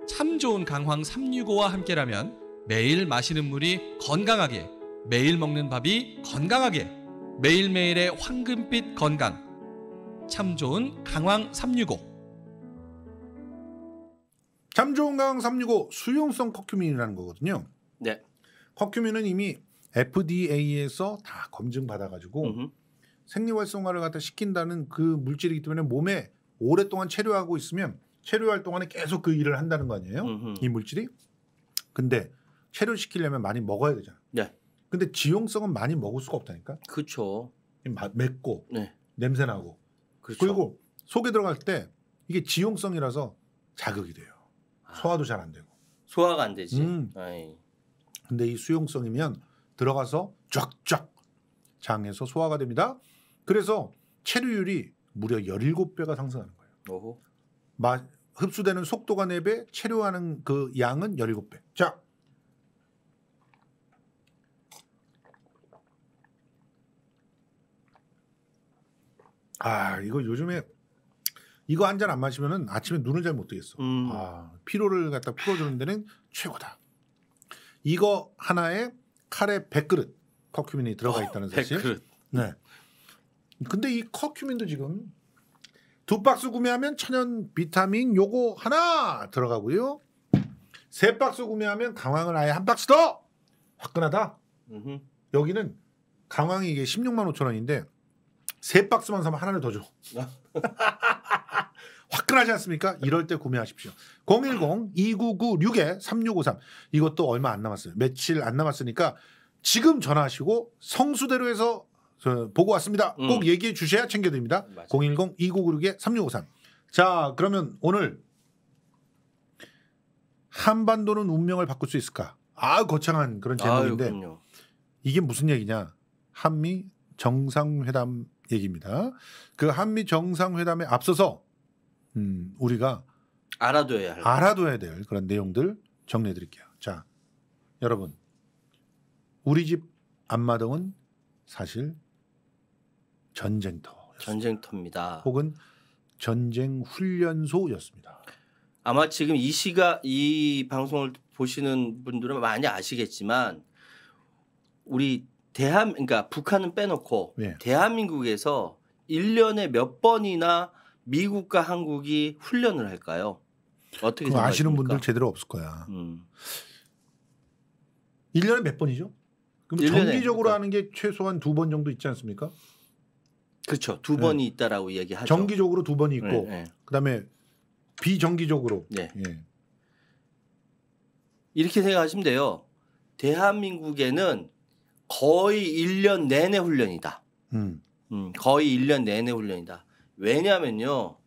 Speaker 1: 참 좋은 강황 365와 함께라면 매일 마시는 물이 건강하게, 매일 먹는 밥이 건강하게, 매일매일의
Speaker 2: 황금빛 건강, 참 좋은 강황 365. 참 좋은 강황 365 수용성 커큐민이라는 거거든요. 네. 커큐민은 이미 FDA에서 다 검증 받아가지고 생리활성화를 갖다 시킨다는 그 물질이기 때문에 몸에 오랫동안 체류하고 있으면 체류할 동안에 계속 그 일을 한다는 거 아니에요? 음흠. 이 물질이. 근데 체류시키려면 많이 먹어야 되잖아. 네. 근데 지용성은 많이 먹을 수가 없다니까. 그렇죠. 맵고 네. 냄새 나고. 그렇 그리고 속에 들어갈 때 이게 지용성이라서 자극이 돼요. 아. 소화도 잘 안 되고. 소화가 안 되지. 음. 근데 이 수용성이면 들어가서 쫙쫙 장에서 소화가 됩니다. 그래서 체류율이 무려 17배가 상승하는 거예요. 어허. 마, 흡수되는 속도가 4배, 체류하는 그 양은 17배. 자. 아, 이거 요즘에 이거 한 잔 안 마시면은 아침에 눈을 잘 못 뜨겠어. 음. 아, 피로를 갖다 풀어주는 데는 최고다. 이거 하나에 카레 100그릇 커큐민이 들어가 어, 있다는 사실. 100그릇. 네. 근데 이 커큐민도 지금 두 박스 구매하면 천연 비타민 요거 하나 들어가고요. 세 박스 구매하면 강황을 아예 한 박스 더 화끈하다. 음흠. 여기는 강황이 이게 16만 5천 원인데 세 박스만 사면 하나를 더 줘. 화끈하지 않습니까? 이럴 때 구매하십시오. 010-2996-3653 이것도 얼마 안 남았어요. 며칠 안 남았으니까 지금 전화하시고 성수대로해서 보고 왔습니다. 음. 꼭 음. 얘기해 주셔야 챙겨드립니다. 010-2996-3653자 그러면 오늘 한반도는 운명을 바꿀 수 있을까? 아 거창한 그런 제목인데 아유, 이게 무슨 얘기냐? 한미 정상회담 얘기입니다. 그 한미 정상회담에 앞서서 음, 우리가
Speaker 1: 알아둬야 할
Speaker 2: 알아둬야 될 그런 내용들 정리해 드릴게요. 자, 여러분. 우리 집 앞마당은 사실 전쟁터. 전쟁터입니다. 혹은 전쟁 훈련소였습니다.
Speaker 1: 아마 지금 이 시가 이 방송을 보시는 분들은 많이 아시겠지만 우리 대한 그러니까 북한은 빼놓고 예. 대한민국에서 1년에 몇 번이나 미국과 한국이 훈련을 할까요?
Speaker 2: 어떻게 생 아시는 분들 제대로 없을 거야. 음. 1년에 몇 번이죠? 그럼 정기적으로 그러니까. 하는 게 최소한 두 번 정도 있지 않습니까? 그렇죠. 두 네. 번이
Speaker 1: 있다라고 얘기하죠.
Speaker 2: 정기적으로 두 번이 있고 네, 네. 그다음에 비정기적으로. 네.
Speaker 1: 예. 이렇게 생각하시면 돼요. 대한민국에는 거의 1년 내내 훈련이다. 음. 음, 거의 1년 내내 훈련이다. 왜냐면요.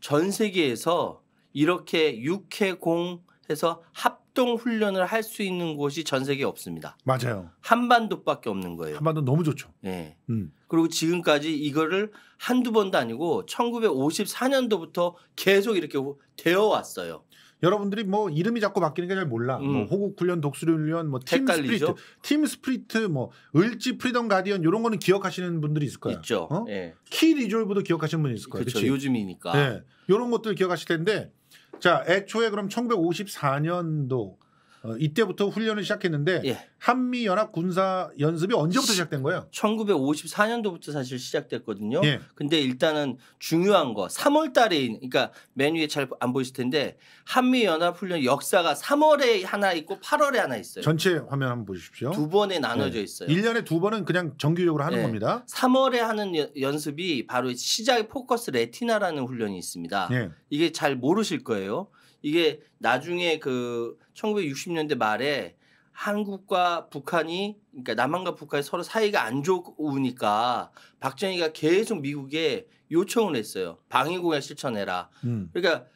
Speaker 1: 전 세계에서 이렇게 육해공 해서 합동 훈련을 할 수 있는 곳이 전 세계에 없습니다. 맞아요. 한반도밖에 없는 거예요.
Speaker 2: 한반도 너무 좋죠. 네. 음.
Speaker 1: 그리고 지금까지 이거를 한두 번도 아니고 1954년도부터 계속 이렇게 되어
Speaker 2: 왔어요. 여러분들이 뭐 이름이 자꾸 바뀌는 게 잘 몰라. 뭐 음. 뭐 호국 훈련, 독수리 훈련, 뭐 팀 스프리트, 팀 스프리트, 뭐 을지 프리덤 가디언 이런 거는 기억하시는 분들이 있을 거야. 있죠. 어? 네. 키 리졸브도 기억하시는 분이 있을 거예요. 그렇죠. 요즘이니까. 네. 예. 이런 것들 기억하실 텐데 자 애초에 그럼 1954년도 어, 이때부터 훈련을 시작했는데 예. 한미 연합 군사 연습이 언제부터 시작된 거예요? 1954년도부터 사실 시작됐거든요.
Speaker 1: 예. 근데 일단은 중요한 거 3월 달에 그러니까 메뉴에 잘 안 보이실 텐데 한미 연합 훈련 역사가 3월에 하나 있고 8월에 하나 있어요.
Speaker 2: 전체 화면 한번 보십시오. 두 번에 예. 나눠져 있어요. 1년에 두 번은 그냥 정규적으로 하는 예. 겁니다.
Speaker 1: 3월에 하는 여, 연습이 바로 시작의 포커스 레티나라는 훈련이 있습니다. 예. 이게 잘 모르실 거예요. 이게 나중에 그 1960년대 말에 한국과 북한이 그러니까 남한과 북한이 서로 사이가 안 좋으니까 박정희가 계속 미국에 요청을 했어요. 방위 공약 실천해라. 음. 그러니까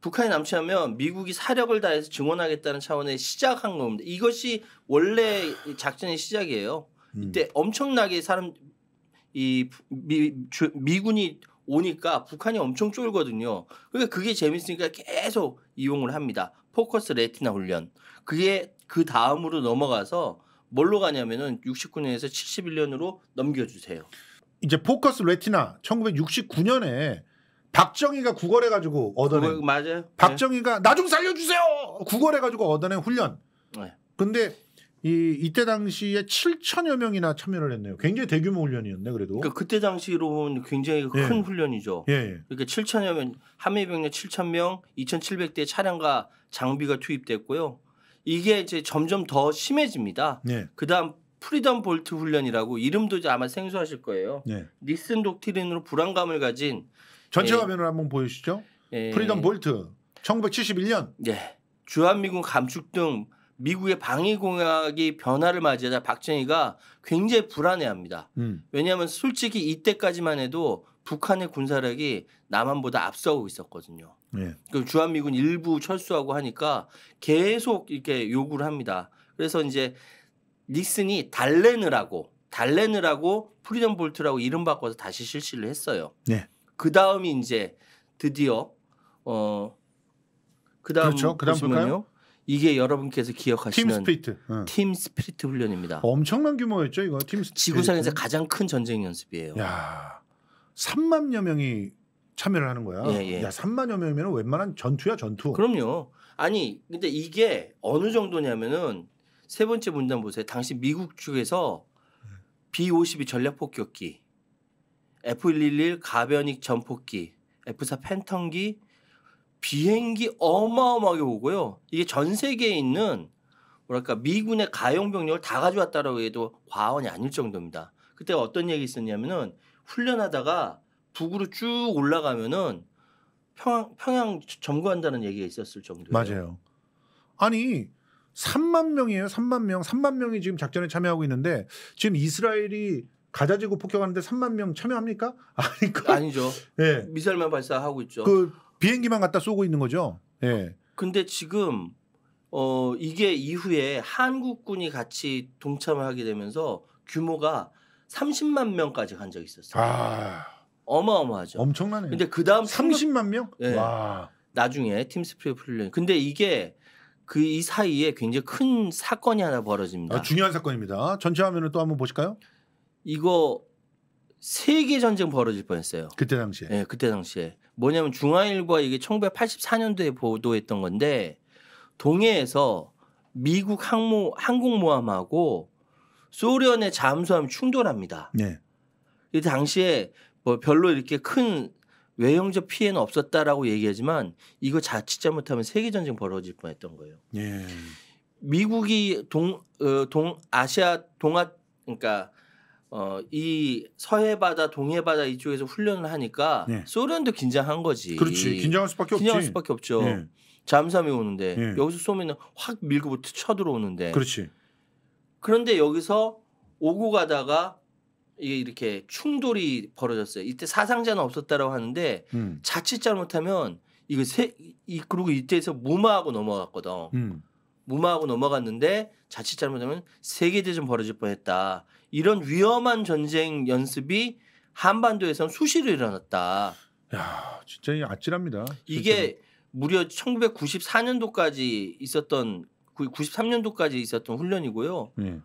Speaker 1: 북한이 남치하면 미국이 사력을 다해서 증원하겠다는 차원에 시작한 겁니다. 이것이 원래 작전의 시작이에요. 음. 이때 엄청나게 사람 이 미, 주, 미군이 오니까 북한이 엄청 쫄거든요. 그러니까 그게 재밌으니까 계속 이용을 합니다. 포커스 레티나 훈련. 그게 그 다음으로 넘어가서 뭘로 가냐면은 69년에서 71년으로 넘겨주세요.
Speaker 2: 이제 포커스 레티나 1969년에 박정희가 구걸해가지고 얻어낸 구걸,
Speaker 1: 맞아요. 네. 박정희가
Speaker 2: 네. 나좀 살려주세요. 구걸해가지고 얻어낸 훈련. 네. 근데 이 이때 당시에 7천여 명이나 참여를 했네요. 굉장히 대규모 훈련이었네 그래도. 그러니까 그때 당시로는
Speaker 1: 굉장히 큰 예. 훈련이죠. 예. 예. 그러니까 7천여 명, 한미병력 7천 명, 2,700대 차량과 장비가 투입됐고요. 이게 이제 점점 더 심해집니다. 예. 그다음 프리덤 볼트 훈련이라고 이름도 이제 아마 생소하실 거예요. 예. 니슨 독트린으로 불안감을 가진 전체 예. 화면을
Speaker 2: 한번 보여주시죠. 예. 프리덤 볼트
Speaker 1: 1971년. 네. 주한미군 감축 등 미국의 방위 공약이 변화를 맞이하자 박정희가 굉장히 불안해합니다. 음. 왜냐하면 솔직히 이때까지만 해도 북한의 군사력이 남한보다 앞서고 있었거든요. 예. 그 주한미군 일부 철수하고 하니까 계속 이렇게 요구를 합니다. 그래서 이제 닉슨이 달래느라고 달래느라고 프리덤 볼트라고 이름 바꿔서 다시 실시를 했어요. 예. 그 다음이 이제 드디어 어그
Speaker 2: 다음 그렇죠. 그다음 보시면요.
Speaker 1: 이게 여러분께서 기억하시는 팀스피트 응. 팀 스피릿
Speaker 2: 훈련입니다. 엄청난 규모였죠 이거 팀 스피릿. 지구상에서 가장
Speaker 1: 큰 전쟁 연습이에요. 야
Speaker 2: 3만여 명이 참여를 하는 거야. 예, 예. 야 3만여 명이면 웬만한 전투야 전투. 그럼요.
Speaker 1: 아니 근데 이게 어느 정도냐면은 세 번째 문단 보세요. 당시 미국 측에서 B52 전략 폭격기, f 1 1 가변익 전폭기, F4 팬텀기, 비행기 어마어마하게 오고요. 이게 전 세계에 있는 뭐랄까 미군의 가용 병력을 다 가져왔다라고 해도 과언이 아닐 정도입니다. 그때 어떤 얘기 있었냐면은 훈련하다가 북으로 쭉 올라가면은 평양, 평양 점거한다는 얘기가 있었을 정도예요. 맞아요.
Speaker 2: 아니 3만 명이에요. 3만 명. 3만 명이 지금 작전에 참여하고 있는데 지금 이스라엘이 가자지구 폭격하는데 3만 명 참여합니까? 아니까 아니죠. 예. 네. 미사일만 발사하고 있죠. 그 비행기만 갖다 쏘고 있는 거죠. 예.
Speaker 1: 근데 지금 어 이게 이후에 한국군이 같이 동참을 하게 되면서 규모가 30만 명까지 간 적이 있었어요. 아. 어마어마하죠. 엄청나네. 근데 그다음 30만 명? 예. 와. 나중에 팀스프레이 훈련. 근데 이게 그 이 사이에 굉장히 큰 사건이 하나 벌어집니다. 아,
Speaker 2: 중요한 사건입니다. 전체 화면을 또 한번 보실까요? 이거 세계 전쟁
Speaker 1: 벌어질 뻔했어요. 그때 당시에. 예, 그때 당시에. 뭐냐면 중앙일보가 이게 1984년도에 보도했던 건데 동해에서 미국 항모 항공모함하고 소련의 잠수함 충돌합니다. 네. 이 당시에 뭐 별로 이렇게 큰 외형적 피해는 없었다라고 얘기하지만 이거 자칫 잘못하면 세계 전쟁 벌어질 뻔했던 거예요. 예. 미국이 동동 어, 아시아 동아 그러니까 어, 이 서해 바다, 동해 바다 이쪽에서 훈련을 하니까 네. 소련도 긴장한 거지. 그렇지. 긴장할 수밖에 없지. 긴장할 수밖에 없죠. 네. 잠수함이 오는데 네. 여기서 쏘면은 확 밀고 쳐 들어오는데. 그렇지. 그런데 여기서 오고 가다가 이게 이렇게 충돌이 벌어졌어요. 이때 사상자는 없었다라고 하는데 음. 자칫 잘못하면 이거 세 이, 그리고 이때에서 무마하고 넘어갔거든. 음. 무마하고 넘어갔는데 자칫 잘못하면 세계 대전 벌어질 뻔했다. 이런 위험한 전쟁 연습이 한반도에선 수시로 일어났다.
Speaker 2: 야, 진짜 아찔합니다.
Speaker 1: 이게 실제로. 무려 1994년도까지 있었던 93년도까지 있었던 훈련이고요. 네.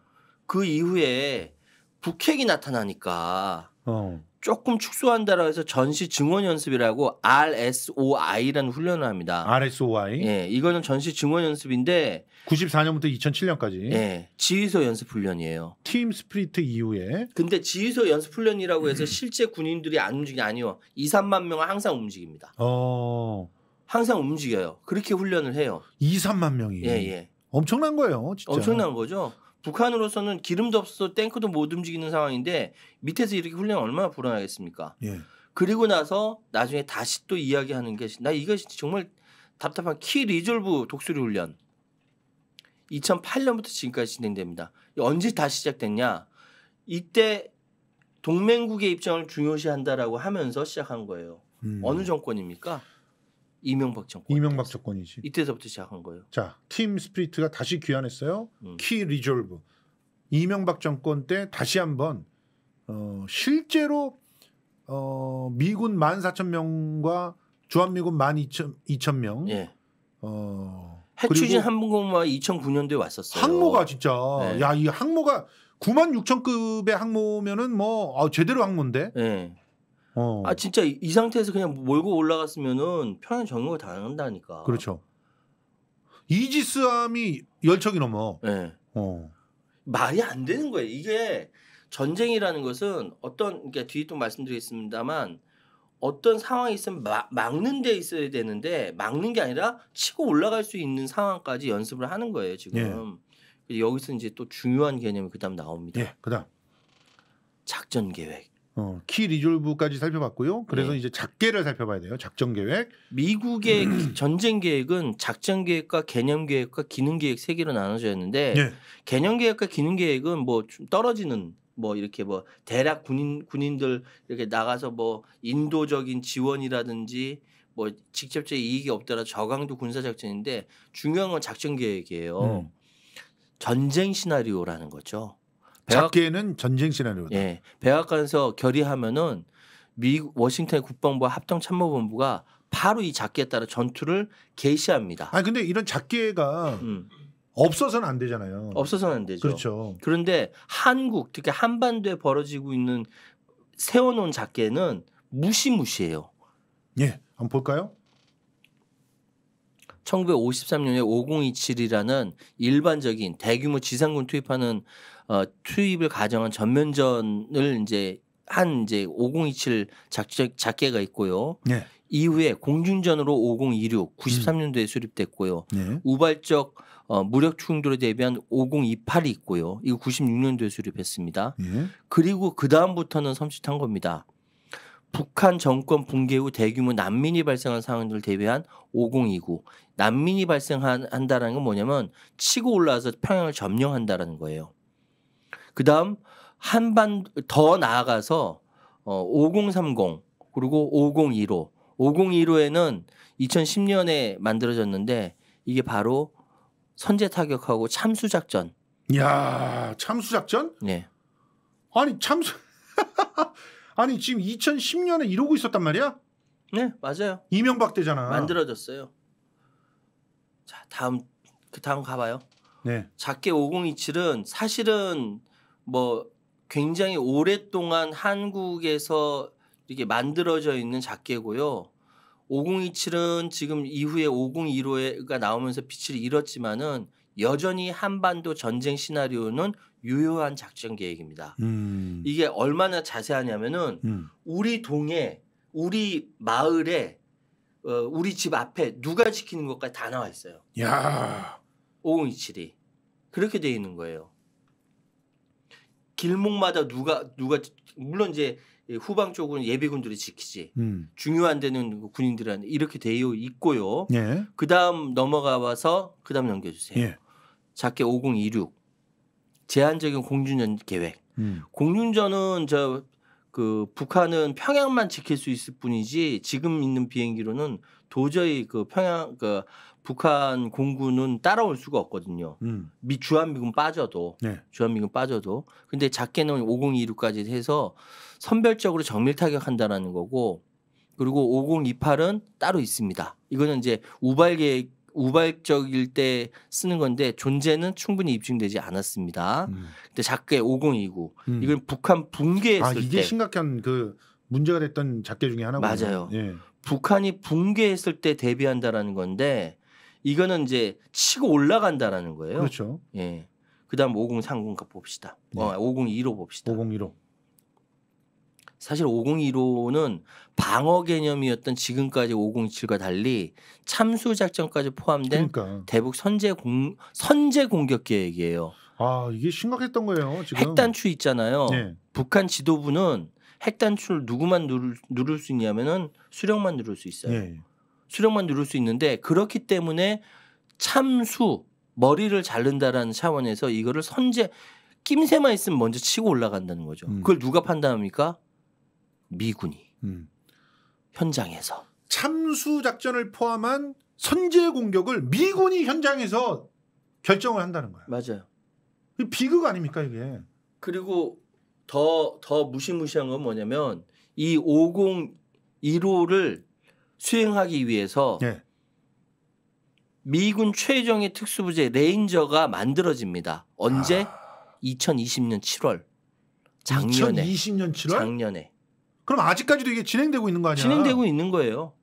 Speaker 1: 그 이후에 북핵이 나타나니까 어. 조금 축소한다라고 해서 전시 증원 연습이라고 RSOI라는 훈련을 합니다. RSOI? 예, 이거는 전시 증원 연습인데
Speaker 2: 94년부터 2007년까지. 예.
Speaker 1: 지휘소 연습 훈련이에요. 팀 스프리트 이후에. 근데 지휘소 연습 훈련이라고 해서 실제 군인들이 안 움직이 아니요. 2, 3만 명은 항상 움직입니다.
Speaker 2: 어. 항상
Speaker 1: 움직여요. 그렇게 훈련을 해요.
Speaker 2: 2, 3만 명이. 예, 예. 엄청난 거예요, 진짜. 엄청난
Speaker 1: 거죠. 북한으로서는 기름도 없어 탱크도 못 움직이는 상황인데 밑에서 이렇게 훈련 얼마나 불안하겠습니까? 예. 그리고 나서 나중에 다시 또 이야기하는 게 나이것이 정말 답답한 키 리졸브 독수리 훈련. 2008년부터 지금까지 진행됩니다. 언제 다 시작됐냐? 이때 동맹국의 입장을 중요시한다라고 하면서 시작한 거예요. 음. 어느 정권입니까? 이명박 정권. 이명박 정권이지. 이때서부터 시작한 거예요.
Speaker 2: 자, 팀 스피릿가 다시 귀환했어요. 음. 키 리졸브. 이명박 정권 때 다시 한번 어, 실제로 어, 미군 14,000명과 주한미군 12,000명 예. 어, 해추진 항공모가 2009년도에 왔었어요. 항모가 진짜 네. 야이 항모가 9만 6천급의 항모면은 뭐 아, 제대로 항모인데. 네. 어. 아
Speaker 1: 진짜 이, 이, 상태에서 그냥 몰고 올라갔으면은 평양 전국을 다 한다니까. 그렇죠. 이지스함이
Speaker 2: 열척이 넘어. 네. 어.
Speaker 1: 말이 안 되는 거예요. 이게 전쟁이라는 것은 어떤 그러니까 뒤에 또 말씀드리겠습니다만 어떤 상황이 있으면 마, 막는 데 있어야 되는데 막는 게 아니라 치고 올라갈 수 있는 상황까지 연습을 하는 거예요 지금 예. 여기서 이제 또 중요한
Speaker 2: 개념이 그다음 나옵니다 예, 그다음 작전 계획 어, 키 리졸브까지 살펴봤고요. 그래서 네. 이제 작계를 살펴봐야 돼요. 작전 계획. 미국의 음. 전쟁 계획은
Speaker 1: 작전 계획과 개념 계획과 기능 계획 세 개로 나눠져 있는데 네. 개념 계획과 기능 계획은 뭐좀 떨어지는 뭐 이렇게 뭐 대략 군인 군인들 이렇게 나가서 뭐 인도적인 지원이라든지 뭐 직접적인 이익이 없더라 저강도 군사 작전인데 중요한 건 작전 계획이에요. 음. 전쟁 시나리오라는 거죠. 작게는 전쟁 시나리오다. 예, 백악관에서 결의하면은 미국 워싱턴 국방부와 합동 참모본부가 바로 이 작기에 따라 전투를 개시합니다.
Speaker 2: 아 근데 이런 작기가 음. 없어서는 안 되잖아요. 없어서는 안 되죠. 그렇죠.
Speaker 1: 그런데 한국 특히 한반도에 벌어지고 있는 세워놓은 작계는 무시무시해요.
Speaker 2: 예, 한번 볼까요?
Speaker 1: 1953년에 5027이라는 일반적인 대규모 지상군 투입하는 어, 투입을 가정한 전면전을 이제 한 이제 5027 작적 작계가 있고요. 예. 이후에 공중전으로 5026 93년도에 수립됐고요. 예. 우발적 어, 무력 충돌에 대비한 5028이 있고요. 이거 96년도에 수립했습니다. 예. 그리고 그 다음부터는 섬찟한 겁니다. 북한 정권 붕괴 후 대규모 난민이 발생한 상황들을 대비한 5029 난민이 발생한다라는 건 뭐냐면 치고 올라와서 평양을 점령한다라는 거예요. 그다음 한반 더 나아가서 어5030 그리고 5015 5015에는 2010년에 만들어졌는데 이게 바로 선제 타격하고 참수 작전.
Speaker 2: 야 참수 작전? 네. 아니 참수 아니 지금 2010년에 이러고 있었단 말이야? 네 맞아요. 이명박 때잖아.
Speaker 1: 만들어졌어요. 자 다음 그 다음 가봐요. 네. 작게 5027은 사실은 뭐 굉장히 오랫동안 한국에서 이게 만들어져 있는 작게고요. 5027은 지금 이후에 5015가 나오면서 빛을 잃었지만은 여전히 한반도 전쟁 시나리오는 유효한 작전 계획입니다. 음. 이게 얼마나 자세하냐면은 음. 우리 동에 우리 마을에 어, 우리 집 앞에 누가 지키는 것까지 다 나와 있어요. 야. 5027이 그렇게 돼 있는 거예요. 길목마다 누가 누가 물론 이제 후방 쪽은 예비군들이 지키지 음. 중요한 데는 그 군인들한테 이렇게 되어 있고요. 예. 그 다음 넘어가 와서 그 다음 넘겨주세요. 예. 작게 5026 제한적인 공중전 계획. 음. 공중전은 저 그 북한은 평양만 지킬 수 있을 뿐이지 지금 있는 비행기로는 도저히 그 평양 그 북한 공군은 따라올 수가 없거든요. 음. 미 주한미군 빠져도 네. 주한미군 빠져도 근데 작게는 5026까지 해서 선별적으로 정밀 타격한다라는 거고 그리고 5028은 따로 있습니다. 이거는 이제 우발 계 우발적일 때 쓰는 건데 존재는 충분히 입증되지 않았습니다. 음. 근데 작게 5029 음. 이건 북한 붕괴했을 아, 이게 때 심각한 그 문제가 됐던 작게 중에 하나군요. 맞아요. 예. 북한이 붕괴했을 때 대비한다라는 건데 이거는 이제 치고 올라간다라는 거예요. 그렇죠. 예. 그다음 5030 봅시다. 네. 어, 5015 봅시다. 5015. 사실 5015는 방어 개념이었던 지금까지 507과 달리 참수 작전까지 포함된 그러니까. 대북 선제 공 선제 공격 계획이에요. 아 이게 심각했던 거예요. 지금 핵단추 있잖아요. 네. 북한 지도부는 핵단추를 누구만 누를, 누를 수 있냐면은 수령만 누를 수 있어요. 네. 수령만 누를수 있는데 그렇기 때문에 참수 머리를 자른다라는 차원에서 이거를 선제 낌새만 있으면 먼저 치고 올라간다는 거죠. 음. 그걸 누가 판단합니까? 미군이
Speaker 2: 음. 현장에서 참수 작전을 포함한 선제 공격을 미군이 현장에서 결정을 한다는 거예요 맞아요. 비극 아닙니까
Speaker 1: 이게? 그리고 더더 더 무시무시한 건 뭐냐면 이 5015를 수행하기 위해서 네. 미군 최정의 특수부대 레인저가 만들어집니다. 언제? 아... 2020년 7월. 작년에. 2020년 7월? 작년에. 그럼 아직까지도 이게 진행되고 있는 거 아니야? 진행되고 있는 거예요.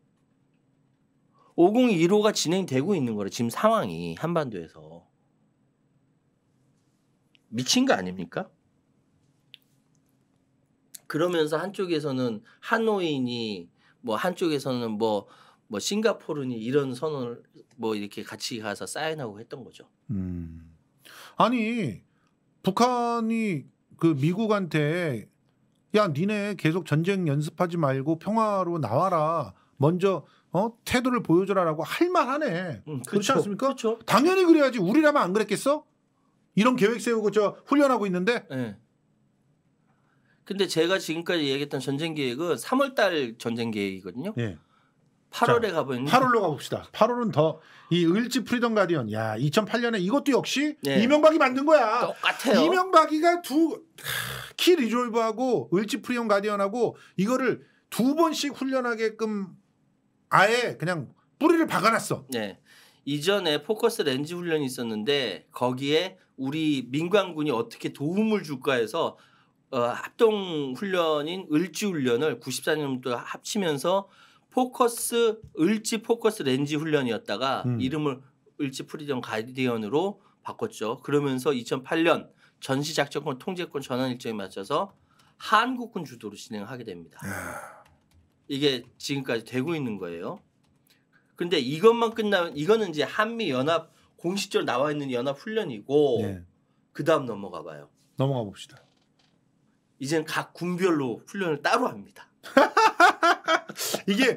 Speaker 1: 501호가 진행되고 있는 거래. 지금 상황이 한반도에서. 미친 거 아닙니까? 그러면서 한쪽에서는 하노인이 뭐 한쪽에서는 뭐뭐 뭐 싱가포르니 이런 선을뭐 이렇게 같이 가서 사인하고 했던 거죠.
Speaker 2: 음. 아니 북한이 그 미국한테 야 니네 계속 전쟁 연습하지 말고 평화로 나와라 먼저 어 태도를 보여줘라라고 할 만하네 음, 그렇지 그쵸, 그렇죠. 않습니까? 그쵸. 그렇죠. 당연히 그래야지 우리라면 안 그랬겠어? 이런 계획 세우고 저 훈련하고 있는데 네.
Speaker 1: 근데 제가 지금까지 얘기했던 전쟁 계획은 3월달 전쟁
Speaker 2: 계획이거든요. 예. 8월에 자, 가보니 8월로 가봅시다. 8월은 더 이 을지 프리덤 가디언. 야, 2008년에 이것도 역시 네. 이명박이 만든 거야. 똑같아요. 이명박이가 두키 리졸브하고 을지 프리덤 가디언하고 이거를 두 번씩 훈련하게끔 아예 그냥 뿌리를 박아놨어.
Speaker 1: 네. 이전에 포커스 렌즈 훈련이 있었는데 거기에 우리 민관군이 어떻게 도움을 줄까 해서 어, 합동 훈련인 을지 훈련을 94년부터 합치면서 포커스 을지 포커스 렌즈 훈련이었다가 음. 이름을 을지 프리덤 가디언으로 바꿨죠. 그러면서 2008년 전시 작전권 통제권 전환 일정에 맞춰서 한국군 주도로 진행하게 됩니다. 이게 지금까지 되고 있는 거예요. 근데 이것만 끝나면 이거는 이제 한미 연합 공식적으로 나와 있는 연합 훈련이고 네. 그다음 넘어가 봐요.
Speaker 2: 넘어가 봅시다. 이제는 각 군별로 훈련을 따로 합니다. 이게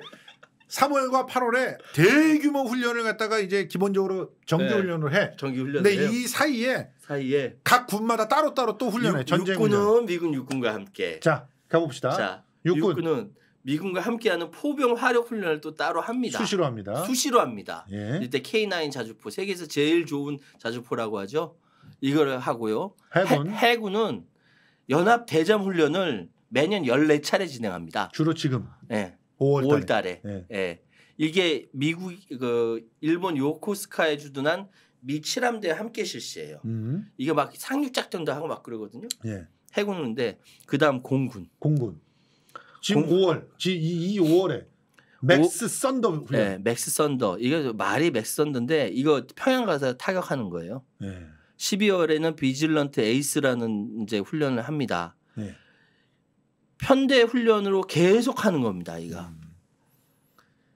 Speaker 2: 3월과 8월에 대규모 훈련을 갖다가 이제 기본적으로 정규 네.
Speaker 1: 훈련을 해. 정규
Speaker 2: 훈련. 근데 해요. 이 사이에 사이에 각 군마다 따로 따로 또 훈련해. 육, 전쟁 육군은 훈련.
Speaker 1: 미군 육군과 함께.
Speaker 2: 자 가봅시다. 자
Speaker 1: 육군. 은 미군과 함께하는 포병 화력 훈련을 또 따로 합니다. 수시로 합니다. 수시로 합니다. 예. 이때 K9 자주포 세계에서 제일 좋은 자주포라고 하죠. 이걸 하고요. 해군. 해, 해군은 연합 대잠 훈련을 매년 14차례 진행합니다.
Speaker 2: 주로 지금. 네. 5월, 5월
Speaker 1: 달에. 예. 네. 이게 미국 그 일본 요코스카에 주둔한 미칠함대 함께 실시해요. 음. 이게 막 상륙 작전도 하고 막 그러거든요. 예. 해군인데 그다음 공군. 공군. 지금 공 5월, 지 이, 5월에 예, 맥스 썬더 훈련. 네, 맥스 썬더. 이게 말이 맥스 썬더인데 이거 평양 가서 타격하는 거예요. 예. 12월에는 비질런트 에이스라는 이제 훈련을 합니다. 네. 편대 훈련으로 계속 하는 겁니다, 이가. 음.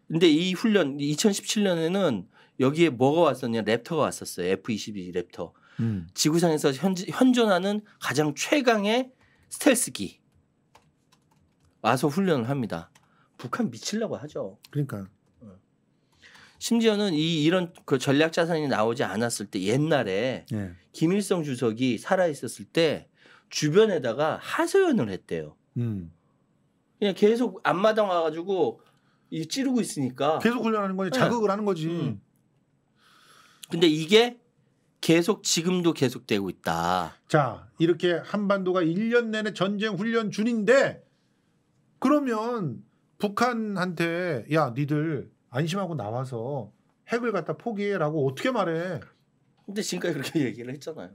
Speaker 1: 근데 이 훈련 2017년에는 여기에 뭐가 왔었냐? 랩터가 왔었어요. F22 랩터. 음. 지구상에서 현, 현존하는 가장 최강의 스텔스기 와서 훈련을 합니다. 북한 미칠라고 하죠. 그러니까 심지어는 이 이런 그 전략 자산이 나오지 않았을 때 옛날에 네. 김일성 주석이 살아 있었을 때 주변에다가 하소연을 했대요. 음. 그냥 계속 앞마당 와가지고 이 찌르고 있으니까 계속 훈련하는 거지 예. 자극을 네.
Speaker 2: 하는 거지. 음.
Speaker 1: 근데 이게 계속 지금도 계속되고 있다. 자
Speaker 2: 이렇게 한반도가 1년 내내 전쟁 훈련 중인데 그러면 북한한테 야 니들 안심하고 나와서 핵을 갖다 포기해라고 어떻게 말해? 근데 지금까지 그렇게 얘기를 했잖아요.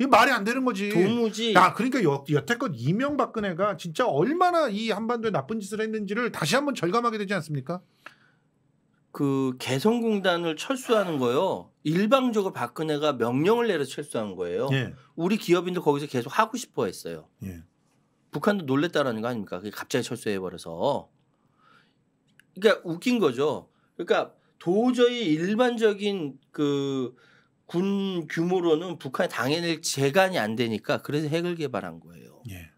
Speaker 2: 이 말이 안 되는 거지. 도무지. 야, 그러니까 여, 여태껏 이명박근혜가 진짜 얼마나 이 한반도에 나쁜 짓을 했는지를 다시 한번 절감하게 되지 않습니까? 그 개성공단을 철수하는
Speaker 1: 거요. 일방적으로 박근혜가 명령을 내려 철수한 거예요. 예. 우리 기업인들 거기서 계속 하고 싶어 했어요. 예. 북한도 놀랬다라는 거 아닙니까? 갑자기 철수해 버려서. 그러니까 웃긴 거죠. 그러니까 도저히 일반적인 그 군 규모로는 북한이 당해낼 재간이 안 되니까 그래서 핵을 개발한 거예요. 예.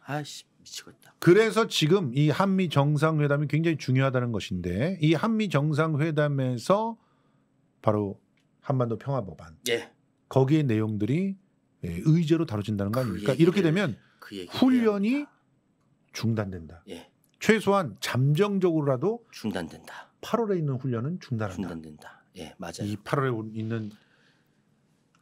Speaker 2: 아씨 미치겠다. 그래서 지금 이 한미 정상회담이 굉장히 중요하다는 것인데 이 한미 정상회담에서 바로 한반도 평화 법안. 예. 거기에 내용들이 예, 의제로 다뤄진다는 거 아닙니까? 그 얘기를, 이렇게 되면 그 훈련이 중단된다. 예. 최소한 잠정적으로라도 중단된다. 8월에 있는 훈련은 중단한다. 중단된다. 예, 맞아요. 이 8월에 있는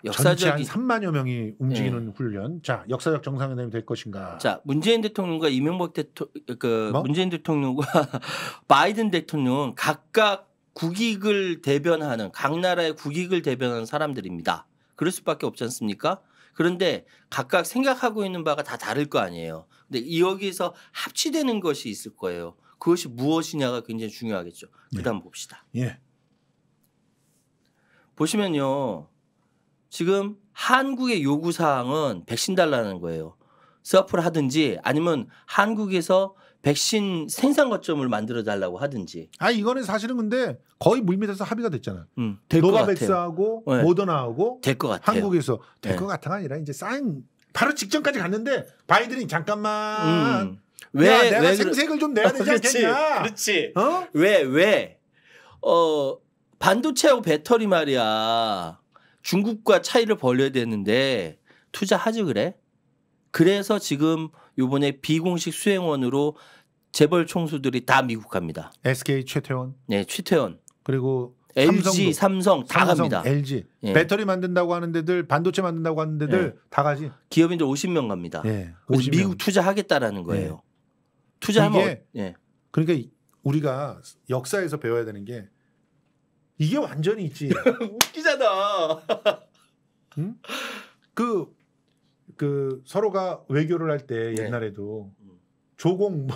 Speaker 2: 역사적인 3만여 명이 움직이는 예. 훈련. 자, 역사적 정상회담이 될 것인가?
Speaker 1: 자, 문재인 대통령과 이명박 대통령 그 뭐? 문재인 대통령과 바이든 대통령은 각각 국익을 대변하는 각 나라의 국익을 대변하는 사람들입니다. 그럴 수밖에 없지 않습니까? 그런데 각각 생각하고 있는 바가 다 다를 거 아니에요. 근데 네, 여기서 합치되는 것이 있을 거예요. 그것이 무엇이냐가 굉장히 중요하겠죠. 네. 그다음 예. 봅시다. 예. 보시면요. 지금 한국의 요구 사항은 백신 달라는 거예요. 서프를 하든지 아니면 한국에서 백신 생산 거점을 만들어 달라고 하든지. 아 이거는 사실은 근데 거의 물밑에서 합의가
Speaker 2: 됐잖아. 음, 노바백스하고 네. 모더나하고 될것 같아요. 한국에서 될것 네. 같아가 아니라 이제 사인 바로 직전까지 갔는데 바이든이 잠깐만 음. 왜 야, 내가 왜 생색을 좀 내야 되지 않겠냐? 그렇지.
Speaker 1: 어? 왜 왜? 어 반도체하고 배터리 말이야. 중국과 차이를 벌려야 되는데 투자하지 그래? 그래서 지금 요번에 비공식 수행원으로 재벌 총수들이 다 미국 갑니다.
Speaker 2: SK 최태원.
Speaker 1: 네, 최태원.
Speaker 2: 그리고 LG, 삼성, 삼성 다 갑니다. LG 예. 배터리 만든다고 하는 데들 반도체 만든다고 하는 데들 예. 다 가지.
Speaker 1: 기업인들 50명 갑니다. 예. 50명. 미국 투자하겠다라는 거예요. 예. 투자하면 어,
Speaker 2: 예. 그러니까 우리가 역사에서 배워야 되는 게 이게 완전히 있지. 웃기잖아. 응? 그, 그 서로가 외교를 할때 네. 옛날에도 음. 조공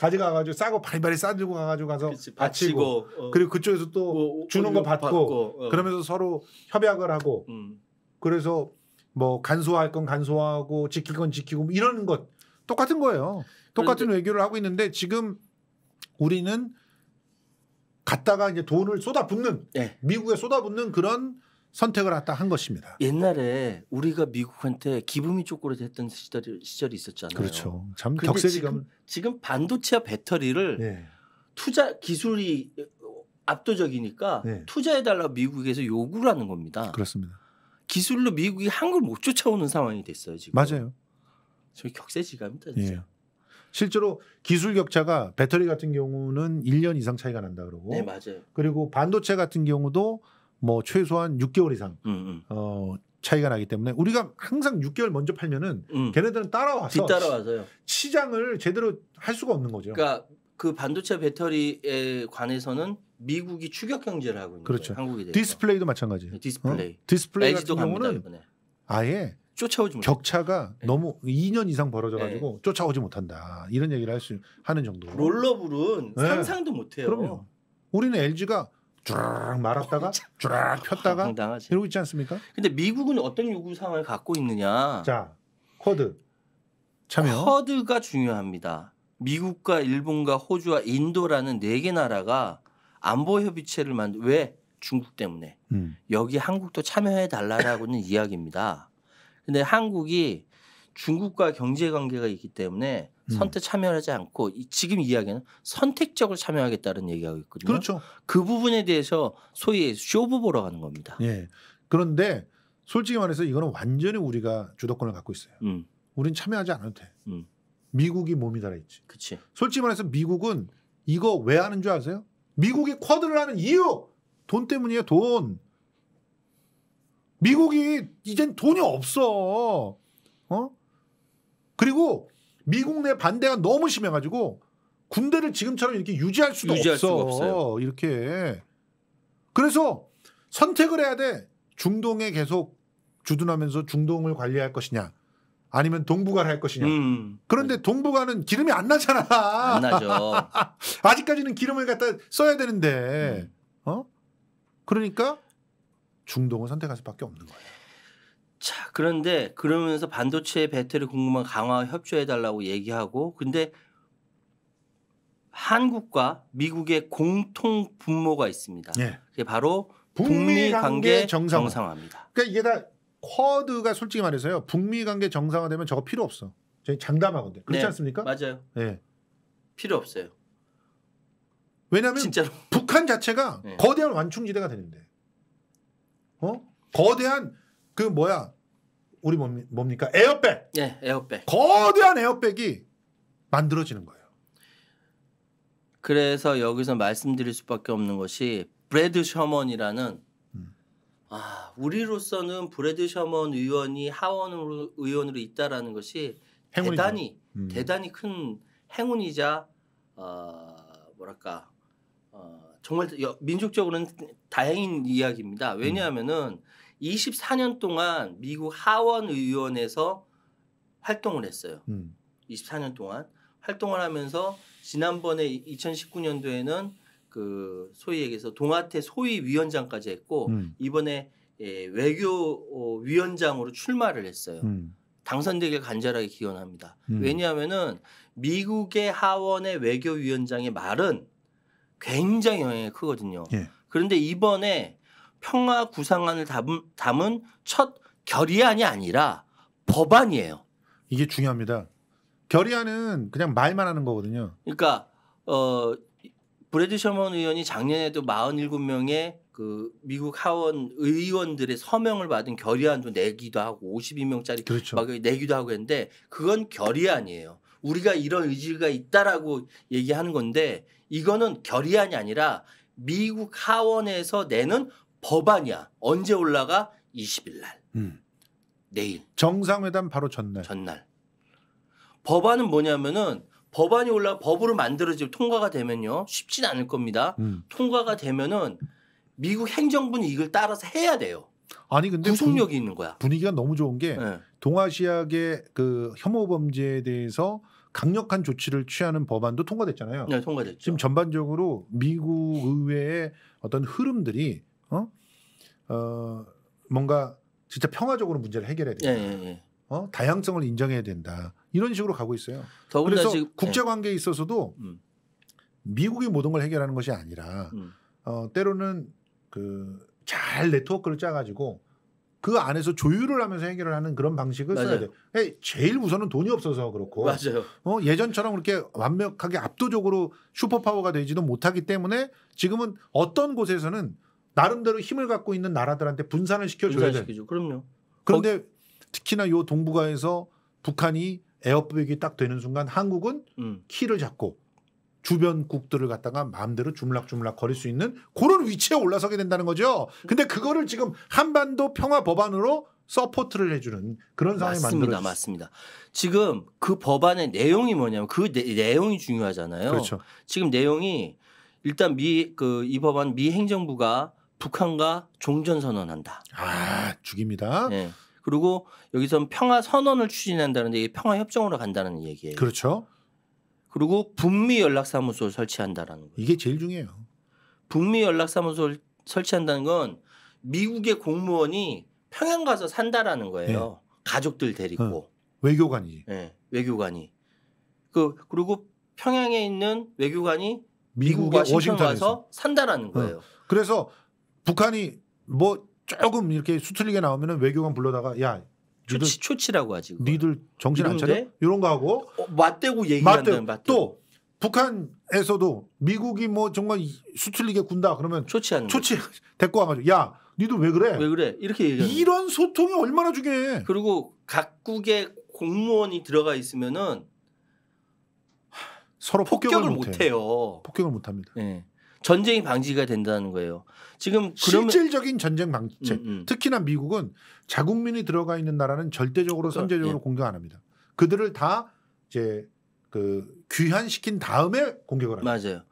Speaker 2: 가져가가지고 싸고 바리바리 싸주고 가가지고 가서 그치, 바치고, 바치고 어. 그리고 그쪽에서 또 어, 주는 거 받고, 받고 어. 그러면서 서로 협약을 하고 음. 그래서 뭐 간소화할 건 간소화하고 지킬 건 지키고 뭐 이런 것 똑같은 거예요. 똑같은 그런데, 외교를 하고 있는데 지금 우리는 갔다가 이제 돈을 쏟아붓는 네. 미국에 쏟아붓는 그런 선택을 갖다 한 것입니다. 옛날에 우리가 미국한테 기붐이 쪼그라했던 시절이, 시절이 있었잖아요. 그렇죠. 참 격세지감. 지금,
Speaker 1: 지금 반도체와 배터리를 네. 투자 기술이 압도적이니까 네. 예. 투자해달라 미국에서 요구를 하는 겁니다. 그렇습니다. 기술로
Speaker 2: 미국이 한국을 못 쫓아오는 상황이 됐어요 지금. 맞아요. 저희 격세지감이다 예. 진짜. 예. 실제로 기술 격차가 배터리 같은 경우는 1년 이상 차이가 난다 그러고. 네 맞아요. 그리고 반도체 같은 경우도 뭐 최소한 6개월 이상 음, 음. 어, 차이가 나기 때문에 우리가 항상 6개월 먼저 팔면은 음. 걔네들은 따라와서 뒤따라와서요. 시장을 제대로 할 수가 없는 거죠. 그러니까
Speaker 1: 그 반도체 배터리에 관해서는 미국이 추격 경제를 하고 있는
Speaker 2: 그렇죠. 거예요. 한국에 대해서. 디스플레이도 마찬가지. 네, 디스플레이. 어? 디스플레이 도 같은 경우는 이번에. 아예 쫓아오지 못 격차가 네. 너무 2년 이상 벌어져 가지고 네. 쫓아오지 못한다. 이런 얘기를 할 수 하는 정도. 롤러블은
Speaker 1: 네. 상상도 못 해요. 그럼요.
Speaker 2: 우리는 LG가 쭉 말았다가 어, 쫙 아, 폈다가 당당하지. 이러고 있지 않습니까? 근데 미국은 어떤
Speaker 1: 요구 사항을 갖고 있느냐? 자, 쿼드 참여. 쿼드가 중요합니다. 미국과 일본과 호주와 인도라는 네 개 나라가 안보 협의체를 만든 왜 중국 때문에 음. 여기 한국도 참여해 달라라고는 이야기입니다. 근데 한국이 중국과 경제 관계가 있기 때문에 음. 선택 참여하지 않고 지금 이야기는 선택적으로 참여하겠다는 얘기하고 있거든요. 그렇죠. 그 부분에 대해서 소위 쇼부 보러 가는 겁니다.
Speaker 2: 예. 그런데 솔직히 말해서 이거는 완전히 우리가 주도권을 갖고 있어요. 음. 우린 참여하지 않아도 돼. 음. 미국이 몸이 달아있지. 그치. 솔직히 말해서 미국은 이거 왜 하는 줄 아세요? 미국이 쿼드를 하는 이유! 돈 때문이에요, 돈. 미국이 이젠 돈이 없어. 어? 그리고 미국 내 반대가 너무 심해가지고 군대를 지금처럼 이렇게 유지할 수도 유지할 없어. 이렇게. 그래서 선택을 해야 돼. 중동에 계속 주둔하면서 중동을 관리할 것이냐. 아니면 동북아를 할 것이냐. 음. 그런데 동북아는 기름이 안 나잖아. 안 나죠. 아직까지는 기름을 갖다 써야 되는데. 음. 어? 그러니까 중동을 선택할 수밖에 없는 거예요.
Speaker 1: 자, 그런데 그러면서 반도체 배터리 공급망 강화 협조해 달라고 얘기하고 근데 한국과 미국의 공통 분모가 있습니다. 예. 그게 바로 북미 관계 정상화. 정상화입니다.
Speaker 2: 그러니까 이게 다 쿼드가 솔직히 말해서요. 북미 관계 정상화되면 저거 필요 없어. 저희 장담하건데 그렇지 네, 않습니까? 맞아요. 예. 필요 없어요. 왜냐면 진짜로. 북한 자체가 네. 거대한 완충지대가 되는데, 어 거대한 그 뭐야 우리 뭡니까 에어백. 예, 에어백. 거대한 에어백이 만들어지는 거예요.
Speaker 1: 그래서 여기서 말씀드릴 수밖에 없는 것이 브래드 셔먼이라는 음. 아 우리로서는 브래드 셔먼 의원이 하원 의원으로 있다라는 것이 행운이죠. 대단히 음. 대단히 큰 행운이자 어, 뭐랄까 어, 정말 민족적으로는 다행인 이야기입니다. 왜냐하면은 음. 24년 동안 미국 하원 의원에서 활동을 했어요. 음. 24년 동안 활동을 하면서 지난번에 2019년도에는 그 소위 얘기해서 동아태 소위 위원장까지 했고 음. 이번에 예, 외교 어, 위원장으로 출마를 했어요. 음. 당선되길 간절하게 기원합니다. 음. 왜냐하면은 미국의 하원의 외교위원장의 말은 굉장히 영향이 크거든요. 예. 그런데 이번에 평화 구상안을 담은, 담은 첫
Speaker 2: 결의안이 아니라 법안이에요.
Speaker 1: 이게 중요합니다.
Speaker 2: 결의안은 그냥 말만 하는 거거든요.
Speaker 1: 그러니까 어 브래드 셔먼 의원이 작년에도 47명의 그 미국 하원 의원들의 서명을 받은 결의안도 내기도 하고 52명짜리 그렇죠. 막 내기도 하고 했는데 그건 결의안이에요. 우리가 이런 의지가 있다라고 얘기하는 건데 이거는 결의안이 아니라 미국 하원에서 내는 법안이야. 언제 올라가? 20일 날. 음. 내일. 정상회담
Speaker 2: 바로 전날. 전날.
Speaker 1: 법안은 뭐냐면은 법안이 올라 법으로 만들어지고 통과가 되면요. 쉽진 않을 겁니다. 음. 통과가 되면은 미국 행정부는 이걸 따라서 해야 돼요. 아니 근데 구속력이 분, 있는 거야.
Speaker 2: 분위기가 너무 좋은 게 네. 동아시아계 그 혐오 범죄에 대해서 강력한 조치를 취하는 법안도 통과됐잖아요. 네, 통과됐죠. 지금 전반적으로 미국 의회의 어떤 흐름들이 어? 어, 뭔가 진짜 평화적으로 문제를 해결해야 된다. 예, 예, 예. 어? 다양성을 인정해야 된다. 이런 식으로 가고 있어요. 그래서 지금, 국제 관계에 있어서도 예. 음. 미국이 모든 걸 해결하는 것이 아니라 음. 어, 때로는 그 잘 네트워크를 짜가지고 그 안에서 조율을 하면서 해결을 하는 그런 방식을 맞아요. 써야 돼. 예, 제일 우선은 돈이 없어서 그렇고. 맞아요. 어, 예전처럼 그렇게 완벽하게 압도적으로 슈퍼파워가 되지도 못하기 때문에 지금은 어떤 곳에서는 나름대로 힘을 갖고 있는 나라들한테 분산을 시켜줘야 돼. 그럼요. 그런데 어... 특히나 요 동북아에서 북한이 에어백이 딱 되는 순간 한국은 음. 키를 잡고 주변국들을 갖다가 마음대로 주물락주물락 거릴 수 있는 그런 위치에 올라서게 된다는 거죠. 근데 그거를 지금 한반도 평화 법안으로 서포트를 해주는 그런 상황이 맞습니다. 맞습니다.
Speaker 1: 지금 그 법안의 내용이 뭐냐면 그 내, 용이 중요하잖아요. 그렇죠. 지금 내용이 일단 미그이 법안 미 행정부가 북한과 종전 선언한다.
Speaker 2: 아 죽입니다. 네.
Speaker 1: 그리고 여기선 평화 선언을 추진한다는데 이 평화 협정으로 간다는 얘기예요. 그렇죠. 그리고 북미 연락사무소를 설치한다라는 거예요. 이게 제일 중요해요. 북미 연락사무소를 설치한다는 건 미국의 공무원이 평양 가서 산다라는 거예요. 네. 가족들 데리고 어, 외교관이. 네, 외교관이. 그 그리고 평양에 있는 외교관이 미국과 워싱턴 가서 산다라는 어. 거예요.
Speaker 2: 어. 그래서 북한이 뭐 조금 이렇게 수틀리게 나오면은 외교관 불러다가 야 니들, 초치, 초치라고 하지. 그거. 니들 정신 안 차려? 이런 거 하고 어, 맞대고 얘기한다는 맞대. 또 북한에서도 미국이 뭐 정말 수틀리게 군다 그러면 초치하는 초치 데리고 와가지고 야니도왜 그래?
Speaker 1: 왜 그래? 이렇게
Speaker 2: 얘기 이런 소통이 얼마나
Speaker 1: 중요해. 그리고 각국의 공무원이 들어가 있으면은 서로 폭격을, 폭격을 못 해요. 폭격을 못 합니다. 네. 예. 전쟁이 방지가 된다는
Speaker 2: 거예요. 지금 실질적인 전쟁 방책, 음, 음. 특히나 미국은 자국민이 들어가 있는 나라는 절대적으로 그러니까, 선제적으로 예. 공격 안 합니다. 그들을 다 이제 그 귀환시킨 다음에 공격을 합니다. 맞아요.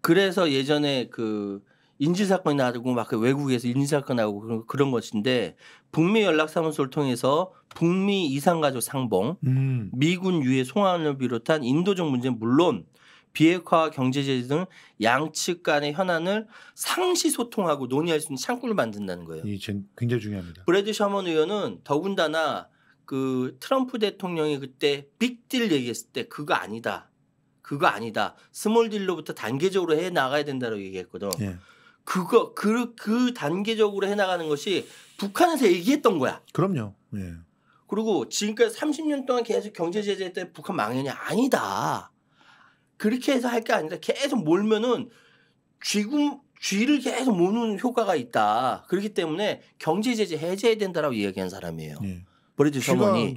Speaker 2: 그래서 예전에 그
Speaker 1: 인질 사건이 나고 막 그 외국에서 인질 사건 나고 그런, 그런 것인데 북미 연락사무소를 통해서 북미 이산가족 상봉, 음. 미군 유해 송환을 비롯한 인도적 문제 는 물론 비핵화 경제 제재 등 양측 간의 현안을 상시 소통하고 논의할 수 있는 창구를 만든다는 거예요. 이
Speaker 2: 굉장히 중요합니다.
Speaker 1: 브래드 셔먼 의원은 더군다나 그 트럼프 대통령이 그때 빅딜 얘기했을 때 그거 아니다. 그거 아니다. 스몰 딜로부터 단계적으로 해 나가야 된다고 얘기했거든. 예. 그거 그, 그 단계적으로 해 나가는 것이 북한에서 얘기했던 거야.
Speaker 2: 그럼요. 예.
Speaker 1: 그리고 지금까지 30년 동안 계속 경제 제재 때 북한 망연이 아니다. 그렇게 해서 할 게 아니라 계속 몰면은 쥐구 쥐를 계속 모는 효과가 있다. 그렇기 때문에 경제 제재 해제해야 된다라고 이야기한 사람이에요.
Speaker 2: 예. 브래드 서머니.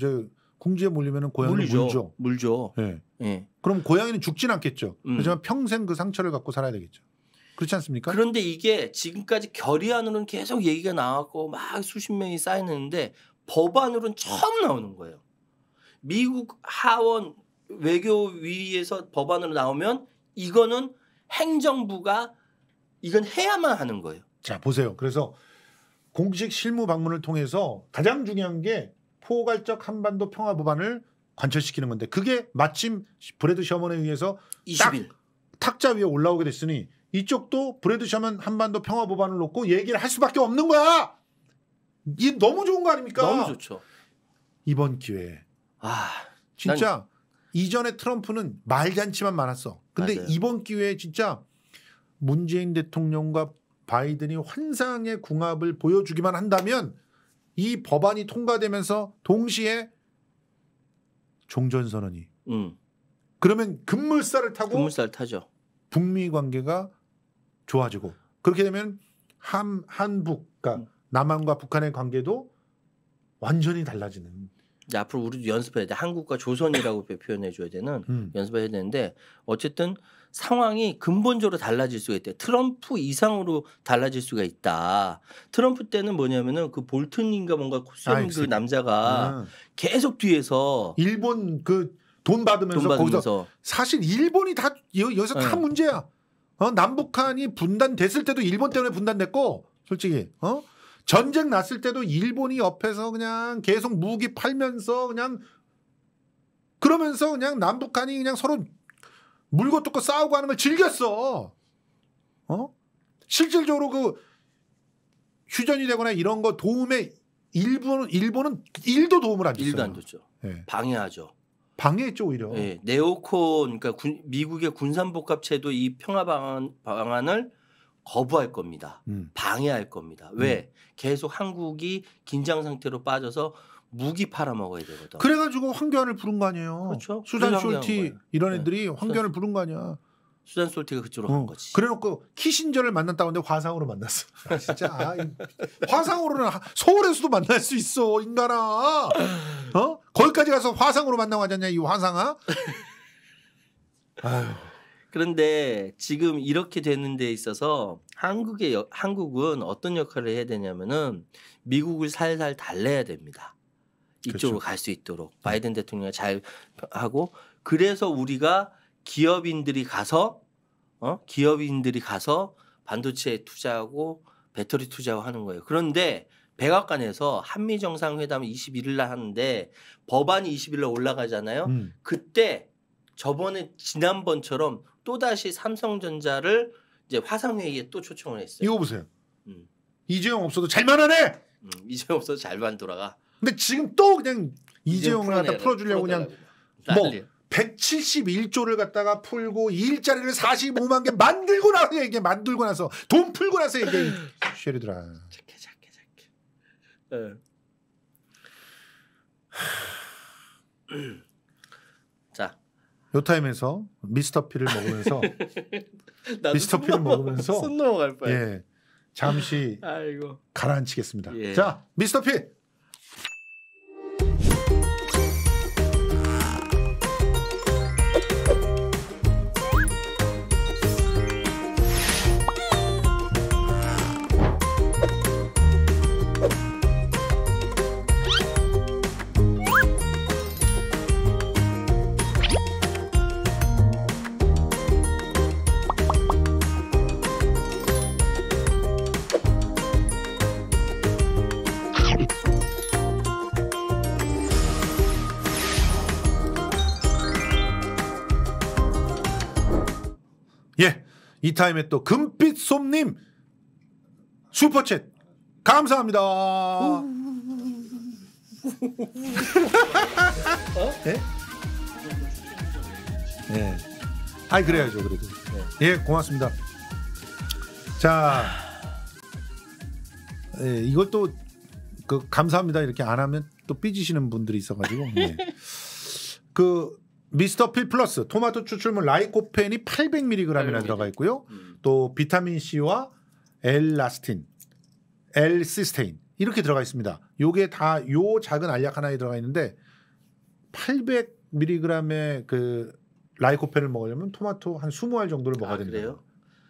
Speaker 2: 궁지에 몰리면은 고양이 물죠. 물죠. 물죠. 예. 예. 그럼 고양이는 죽진 않겠죠. 음. 하지만 평생 그 상처를 갖고 살아야 되겠죠. 그렇지 않습니까? 그런데
Speaker 1: 이게 지금까지 결의안으로는 계속 얘기가 나왔고 막 수십 명이 쌓이는데 법안으로는 처음 나오는 거예요. 미국 하원 외교위에서 법안으로 나오면 이거는 행정부가 이건 해야만
Speaker 2: 하는 거예요. 자 보세요. 그래서 공식 실무 방문을 통해서 가장 중요한 게 포괄적 한반도 평화 법안을 관철시키는 건데 그게 마침 브레드 셔먼에 의해서 20일 탁자 위에 올라오게 됐으니 이쪽도 브레드 셔먼 한반도 평화 법안을 놓고 얘기를 할 수밖에 없는 거야. 이 너무 좋은 거 아닙니까? 너무 좋죠. 이번 기회에 아 진짜 난... 이전에 트럼프는 말잔치만 많았어. 근데 맞아요. 이번 기회에 진짜 문재인 대통령과 바이든이 환상의 궁합을 보여주기만 한다면 이 법안이 통과되면서 동시에 종전선언이. 음. 그러면 급물살을 타고 급물살 타죠. 북미 관계가 좋아지고 그렇게 되면 한 한북 그 음. 남한과 북한의 관계도 완전히 달라지는
Speaker 1: 앞으로 우리도 연습해야 돼. 한국과 조선이라고 표현해 줘야 되는 음. 연습해야 되는데 어쨌든 상황이 근본적으로 달라질 수가 있대. 트럼프 이상으로 달라질 수가 있다. 트럼프 때는 뭐냐면은 그 볼튼인가 뭔가 코스염 아, 그
Speaker 2: 남자가 아. 계속 뒤에서 일본 그 돈 받으면서, 돈 받으면서 사실 일본이 다 여, 여기서 네. 다 문제야. 어 남북한이 분단됐을 때도 일본 때문에 분단됐고 솔직히 어 전쟁 났을 때도 일본이 옆에서 그냥 계속 무기 팔면서 그냥 그러면서 그냥 남북한이 그냥 서로 물고 뜯고 싸우고 하는 걸 즐겼어. 어? 실질적으로 그 휴전이 되거나 이런 거 도움에 일본 일본은 일도 도움을 안 줬어요. 일도 안 줬죠. 네.
Speaker 1: 방해하죠.
Speaker 2: 방해했죠 오히려. 네,
Speaker 1: 네오콘 그러니까 군, 미국의 군산복합체도 이 평화 방안, 방안을 거부할 겁니다. 음. 방해할 겁니다. 음. 왜? 음. 계속 한국이 긴장 상태로 빠져서
Speaker 2: 무기 팔아먹어야 되거든. 그래가지고 황교안을 부른 거 아니에요. 그렇죠. 수잔 솔티 이런 네. 애들이 네. 황교안을 수잔, 부른 거 아니야. 수잔 솔티가 그쪽으로 어. 간 어. 거지. 그래놓고 키신저를 만났다고 하는데 화상으로 만났어. 아, 진짜 아, 화상으로는 서울에서도 만날 수 있어 인간아. 어? 거기까지 가서 화상으로 만나고 하잖냐 이 화상아.
Speaker 1: 아휴. 그런데 지금 이렇게 되는 데 있어서 한국의 여, 한국은 어떤 역할을 해야 되냐면은 미국을 살살 달래야 됩니다. 이쪽으로 그렇죠. 갈수 있도록 네. 바이든 대통령이 잘 하고 그래서 우리가 기업인들이 가서 어? 기업인들이 가서 반도체에 투자하고 배터리 투자하고 하는 거예요. 그런데 백악관에서 한미 정상회담 21일 날 하는데 법안이 20일 날 올라가잖아요. 음. 그때 저번에 지난번처럼 또 다시 삼성전자를 이제 화상회의에 또 초청을 했어요. 이거
Speaker 2: 보세요. 음. 이재용 없어도 잘만 하네.
Speaker 1: 음, 이재용 없어도 잘만 돌아가.
Speaker 2: 근데 지금 또 그냥 이재용을 갖다 풀어주려고 그냥 뭐 171조를 갖다가 풀고 일자리를 45만 개 만들고 나서 얘기 만들고 나서 돈 풀고 나서 얘기 쉐리들아 착해 착해 착해 예. 요타임에서 미스터피를 먹으면서 미스터피를 먹으면서 숨 넘어갈 뻔. 예. 잠시 아이고. 가라앉히겠습니다. 예. 자, 미스터피 이 타임에 또 금빛솜님 슈퍼챗 감사합니다. 네? 네. 아이 그래야죠 그래도. 네. 예 고맙습니다. 자 예, 이걸 또그 감사합니다 이렇게 안 하면 또 삐지시는 분들이 있어가지고 예. 그 미스터 필 플러스 토마토 추출물 라이코펜이 800mg이나 들어가 있고요. 음. 또 비타민 C와 엘라스틴엘시스테인 이렇게 들어가 있습니다. 요게 다 요 작은 알약 하나에 들어가 있는데 800mg의 그 라이코펜을 먹으려면 토마토 한 20알 정도를 먹어야 아, 됩니다 그래요?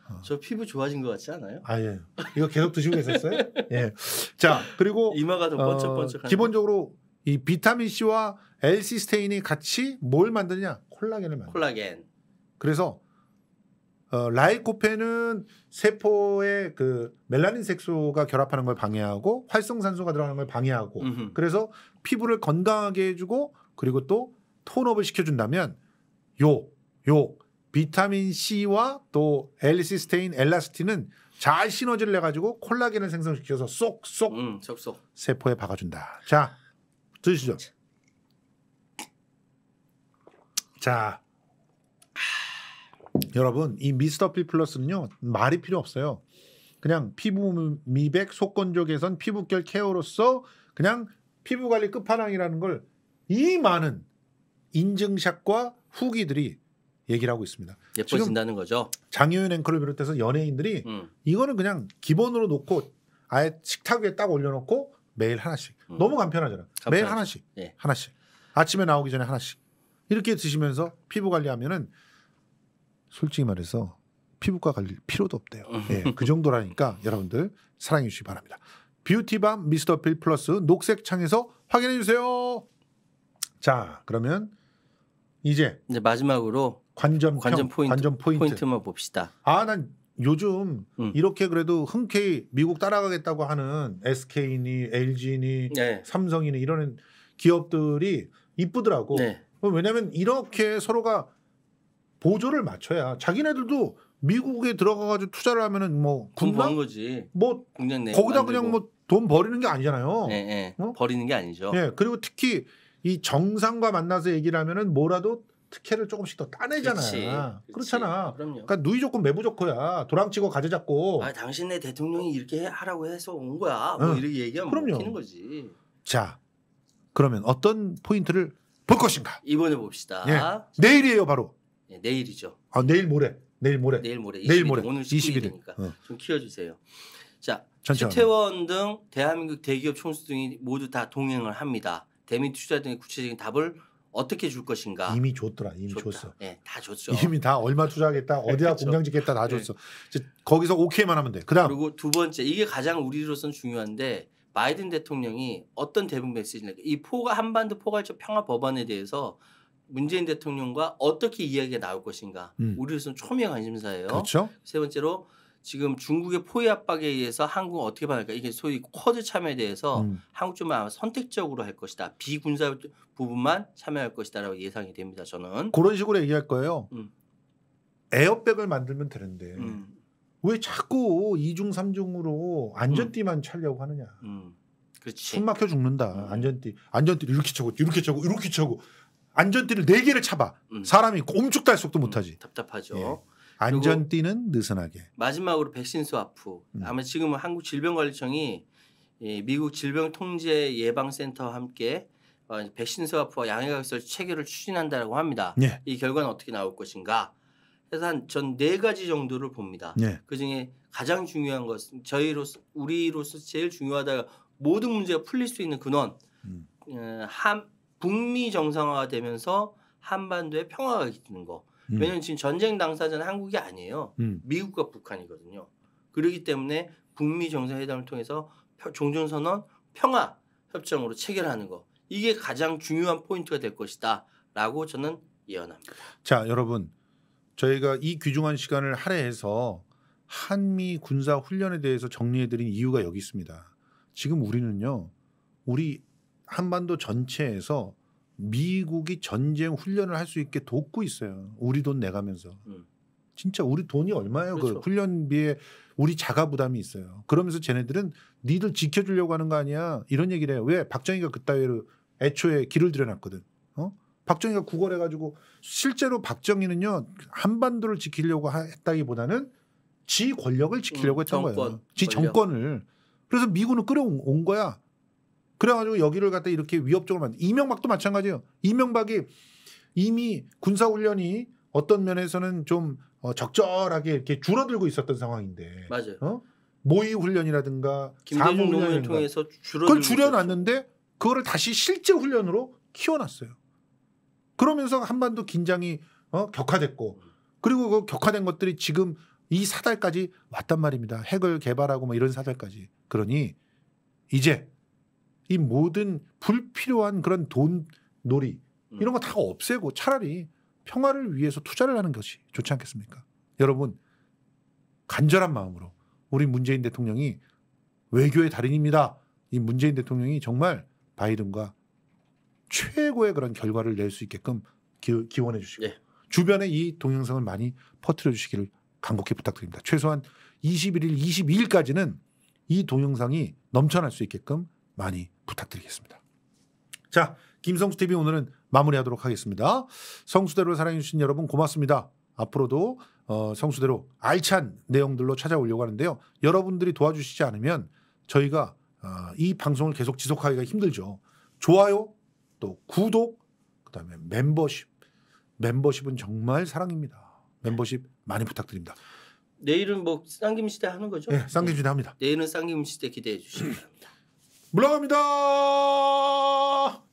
Speaker 1: 어. 저 피부 좋아진 것 같지 않아요?
Speaker 2: 아 예. 이거 계속 드시고 계셨어요? 예. 자 그리고 이마가 더 번쩍번쩍. 어, 기본적으로 이 비타민 C와 엘시스테인이 같이 뭘 만드느냐? 콜라겐을 만드는. 콜라겐. 그래서 어, 라이코펜은 세포의 그 멜라닌 색소가 결합하는 걸 방해하고 활성산소가 들어가는 걸 방해하고 음흠. 그래서 피부를 건강하게 해주고 그리고 또 톤업을 시켜준다면 요, 요 비타민 C와 또 엘시스테인, 엘라스틴은 잘 시너지를 내가지고 콜라겐을 생성시켜서 쏙쏙 음, 쏙쏙 세포에 박아준다. 자 드시죠. 그렇죠. 자, 여러분 이 미스터 피 플러스는요 말이 필요 없어요. 그냥 피부 미백 속건조 개선 피부결 케어로서 그냥 피부 관리 끝판왕이라는 걸 이 많은 인증샷과 후기들이 얘기를 하고 있습니다. 예뻐진다는 거죠. 장효연 앵커를 비롯해서 연예인들이 음. 이거는 그냥 기본으로 놓고 아예 식탁 위에 딱 올려놓고 매일 하나씩. 음. 너무 간편하잖아. 간편하죠. 매일 하나씩. 예. 하나씩. 아침에 나오기 전에 하나씩. 이렇게 드시면서 피부 관리하면은 솔직히 말해서 피부과 관리 필요도 없대요. 음. 예, 그 정도라니까 여러분들 사랑해 주시기 바랍니다. 뷰티밤 미스터필 플러스 녹색 창에서 확인해 주세요. 자, 그러면 이제 이제 마지막으로 관전 관전 포인트, 관전 포인트. 만 봅시다. 아, 난 요즘 음. 이렇게 그래도 흔쾌히 미국 따라가겠다고 하는 SK니 LG니 네. 삼성이니 이런 기업들이 이쁘더라고. 네. 왜냐하면 이렇게 서로가 보조를 맞춰야 자기네들도 미국에 들어가가지고 투자를 하면은 뭐 군방
Speaker 1: 거지. 뭐 거기다 그냥 뭐
Speaker 2: 돈 버리는 게 아니잖아요.
Speaker 1: 네, 네. 어? 버리는 게 아니죠. 예.
Speaker 2: 그리고 특히 이 정상과 만나서 얘기를 하면은 뭐라도 특혜를 조금씩 더 따내잖아. 그치, 그렇잖아. 그럼요 그러니까 누이 좋고 매부 좋고야. 도랑치고 가재 잡고. 아 당신네 대통령이 이렇게 하라고 해서 온 거야. 뭐 응. 이렇게 얘기하면 그럼는 거지. 자 그러면 어떤 포인트를 볼 것인가?
Speaker 1: 이번에 봅시다. 예.
Speaker 2: 내일이에요 바로.
Speaker 1: 예, 내일이죠.
Speaker 2: 아 내일 모레. 내일 모레. 내일
Speaker 1: 모레. 내일 모레. 오늘 20일이니까 어. 좀 키워주세요. 자 최태원 등 대한민국 대기업 총수 등이 모두 다 동행을 합니다. 대민 투자 등의 구체적인 답을 어떻게 줄 것인가
Speaker 2: 이미 줬더라 이미 줬다. 줬어 네, 다 줬죠 이미 다 얼마 투자하겠다 예, 어디다 그 공장 짓겠다 다 예. 줬어 네. 거기서 오케이만 하면 돼 그다음 그리고
Speaker 1: 두 번째 이게 가장 우리로서는 중요한데 바이든 대통령이 어떤 대북 메시지를 이 포가 한반도 포괄적 평화 법안에 대해서 문재인 대통령과 어떻게 이야기가 나올 것인가 음. 우리로서는 초미의 관심사예요 그렇죠? 세 번째로 지금 중국의 포위 압박에 의해서 한국은 어떻게 반할까 이게 소위 쿼드 참여에 대해서 음. 한국 쪽만 아마 선택적으로 할 것이다 비군사 부분만 참여할 것이다라고 예상이 됩니다 저는
Speaker 2: 그런 식으로 얘기할 거예요 음. 에어백을 만들면 되는데 음. 왜 자꾸 이중삼중으로 안전띠만 음. 차려고 하느냐 음. 그렇지. 숨 막혀 죽는다 음. 안전띠 안전띠를 이렇게 차고 이렇게 차고 이렇게 차고 안전띠를 네 개를 차봐 사람이 꼼청 달속도 못하지
Speaker 1: 답답하죠. 예. 안전띠는 느슨하게. 마지막으로 백신 스와프. 음. 아마 지금 한국 질병관리청이 미국 질병통제 예방센터와 함께 어, 백신 스와프와 양해각설 체계를 추진한다라고 합니다. 예. 이 결과는 어떻게 나올 것인가? 그래서 한 전 네 가지 정도를 봅니다. 예. 그 중에 가장 중요한 것은 저희로서 우리로서 제일 중요하다 가 모든 문제가 풀릴 수 있는 근원. 음. 한 어, 북미 정상화가 되면서 한반도에 평화가 있는 거. 음. 왜냐면 지금 전쟁 당사자는 한국이 아니에요. 음. 미국과 북한이거든요. 그러기 때문에 북미 정상회담을 통해서 종전선언 평화 협정으로 체결하는 거 이게 가장 중요한 포인트가 될 것이다라고 저는 예언합니다.
Speaker 2: 자 여러분 저희가 이 귀중한 시간을 할애해서 한미 군사 훈련에 대해서 정리해드린 이유가 여기 있습니다. 지금 우리는요 우리 한반도 전체에서 미국이 전쟁 훈련을 할 수 있게 돕고 있어요. 우리 돈 내가면서. 음. 진짜 우리 돈이 얼마예요? 그 그렇죠. 그 훈련비에 우리 자가 부담이 있어요. 그러면서 쟤네들은 니들 지켜주려고 하는 거 아니야? 이런 얘기를 해요. 왜 박정희가 그따위로 애초에 길을 들여놨거든. 어? 박정희가 구걸해가지고 실제로 박정희는요 한반도를 지키려고 했다기보다는 지 권력을 지키려고 음, 했던 정권, 거예요. 지 정권을. 그래서 미군을 끌어온 거야. 그래가지고 여기를 갖다 이렇게 위협적으로 만든 이명박도 마찬가지예요. 이명박이 이미 군사훈련이 어떤 면에서는 좀 어, 적절하게 이렇게 줄어들고 있었던 상황인데. 맞아요. 어? 모의 훈련이라든가 사무 훈련을 통해서 줄어 그걸 줄여놨는데 있었죠. 그거를 다시 실제 훈련으로 키워놨어요. 그러면서 한반도 긴장이 어, 격화됐고 그리고 그 격화된 것들이 지금 이 사달까지 왔단 말입니다. 핵을 개발하고 뭐 이런 사달까지. 그러니 이제 이 모든 불필요한 그런 돈 놀이 음. 이런 거 다 없애고 차라리 평화를 위해서 투자를 하는 것이 좋지 않겠습니까? 여러분 간절한 마음으로 우리 문재인 대통령이 외교의 달인입니다. 이 문재인 대통령이 정말 바이든과 최고의 그런 결과를 낼 수 있게끔 기, 원해 주시고 예. 주변에 이 동영상을 많이 퍼뜨려 주시기를 간곡히 부탁드립니다. 최소한 21일, 22일까지는 이 동영상이 넘쳐날 수 있게끔 많이 부탁드리겠습니다. 자, 김성수 TV 오늘은 마무리하도록 하겠습니다. 성수대로 사랑해주신 여러분 고맙습니다. 앞으로도 어, 성수대로 알찬 내용들로 찾아오려고 하는데요. 여러분들이 도와주시지 않으면 저희가 어, 이 방송을 계속 지속하기가 힘들죠. 좋아요, 또 구독, 그다음에 멤버십. 멤버십은 정말 사랑입니다. 멤버십 많이 부탁드립니다.
Speaker 1: 내일은 뭐 쌍김시대 하는 거죠? 네, 예, 쌍김시대 합니다. 내일은 쌍김시대 기대해 주시기 바랍니다. 물러갑니다.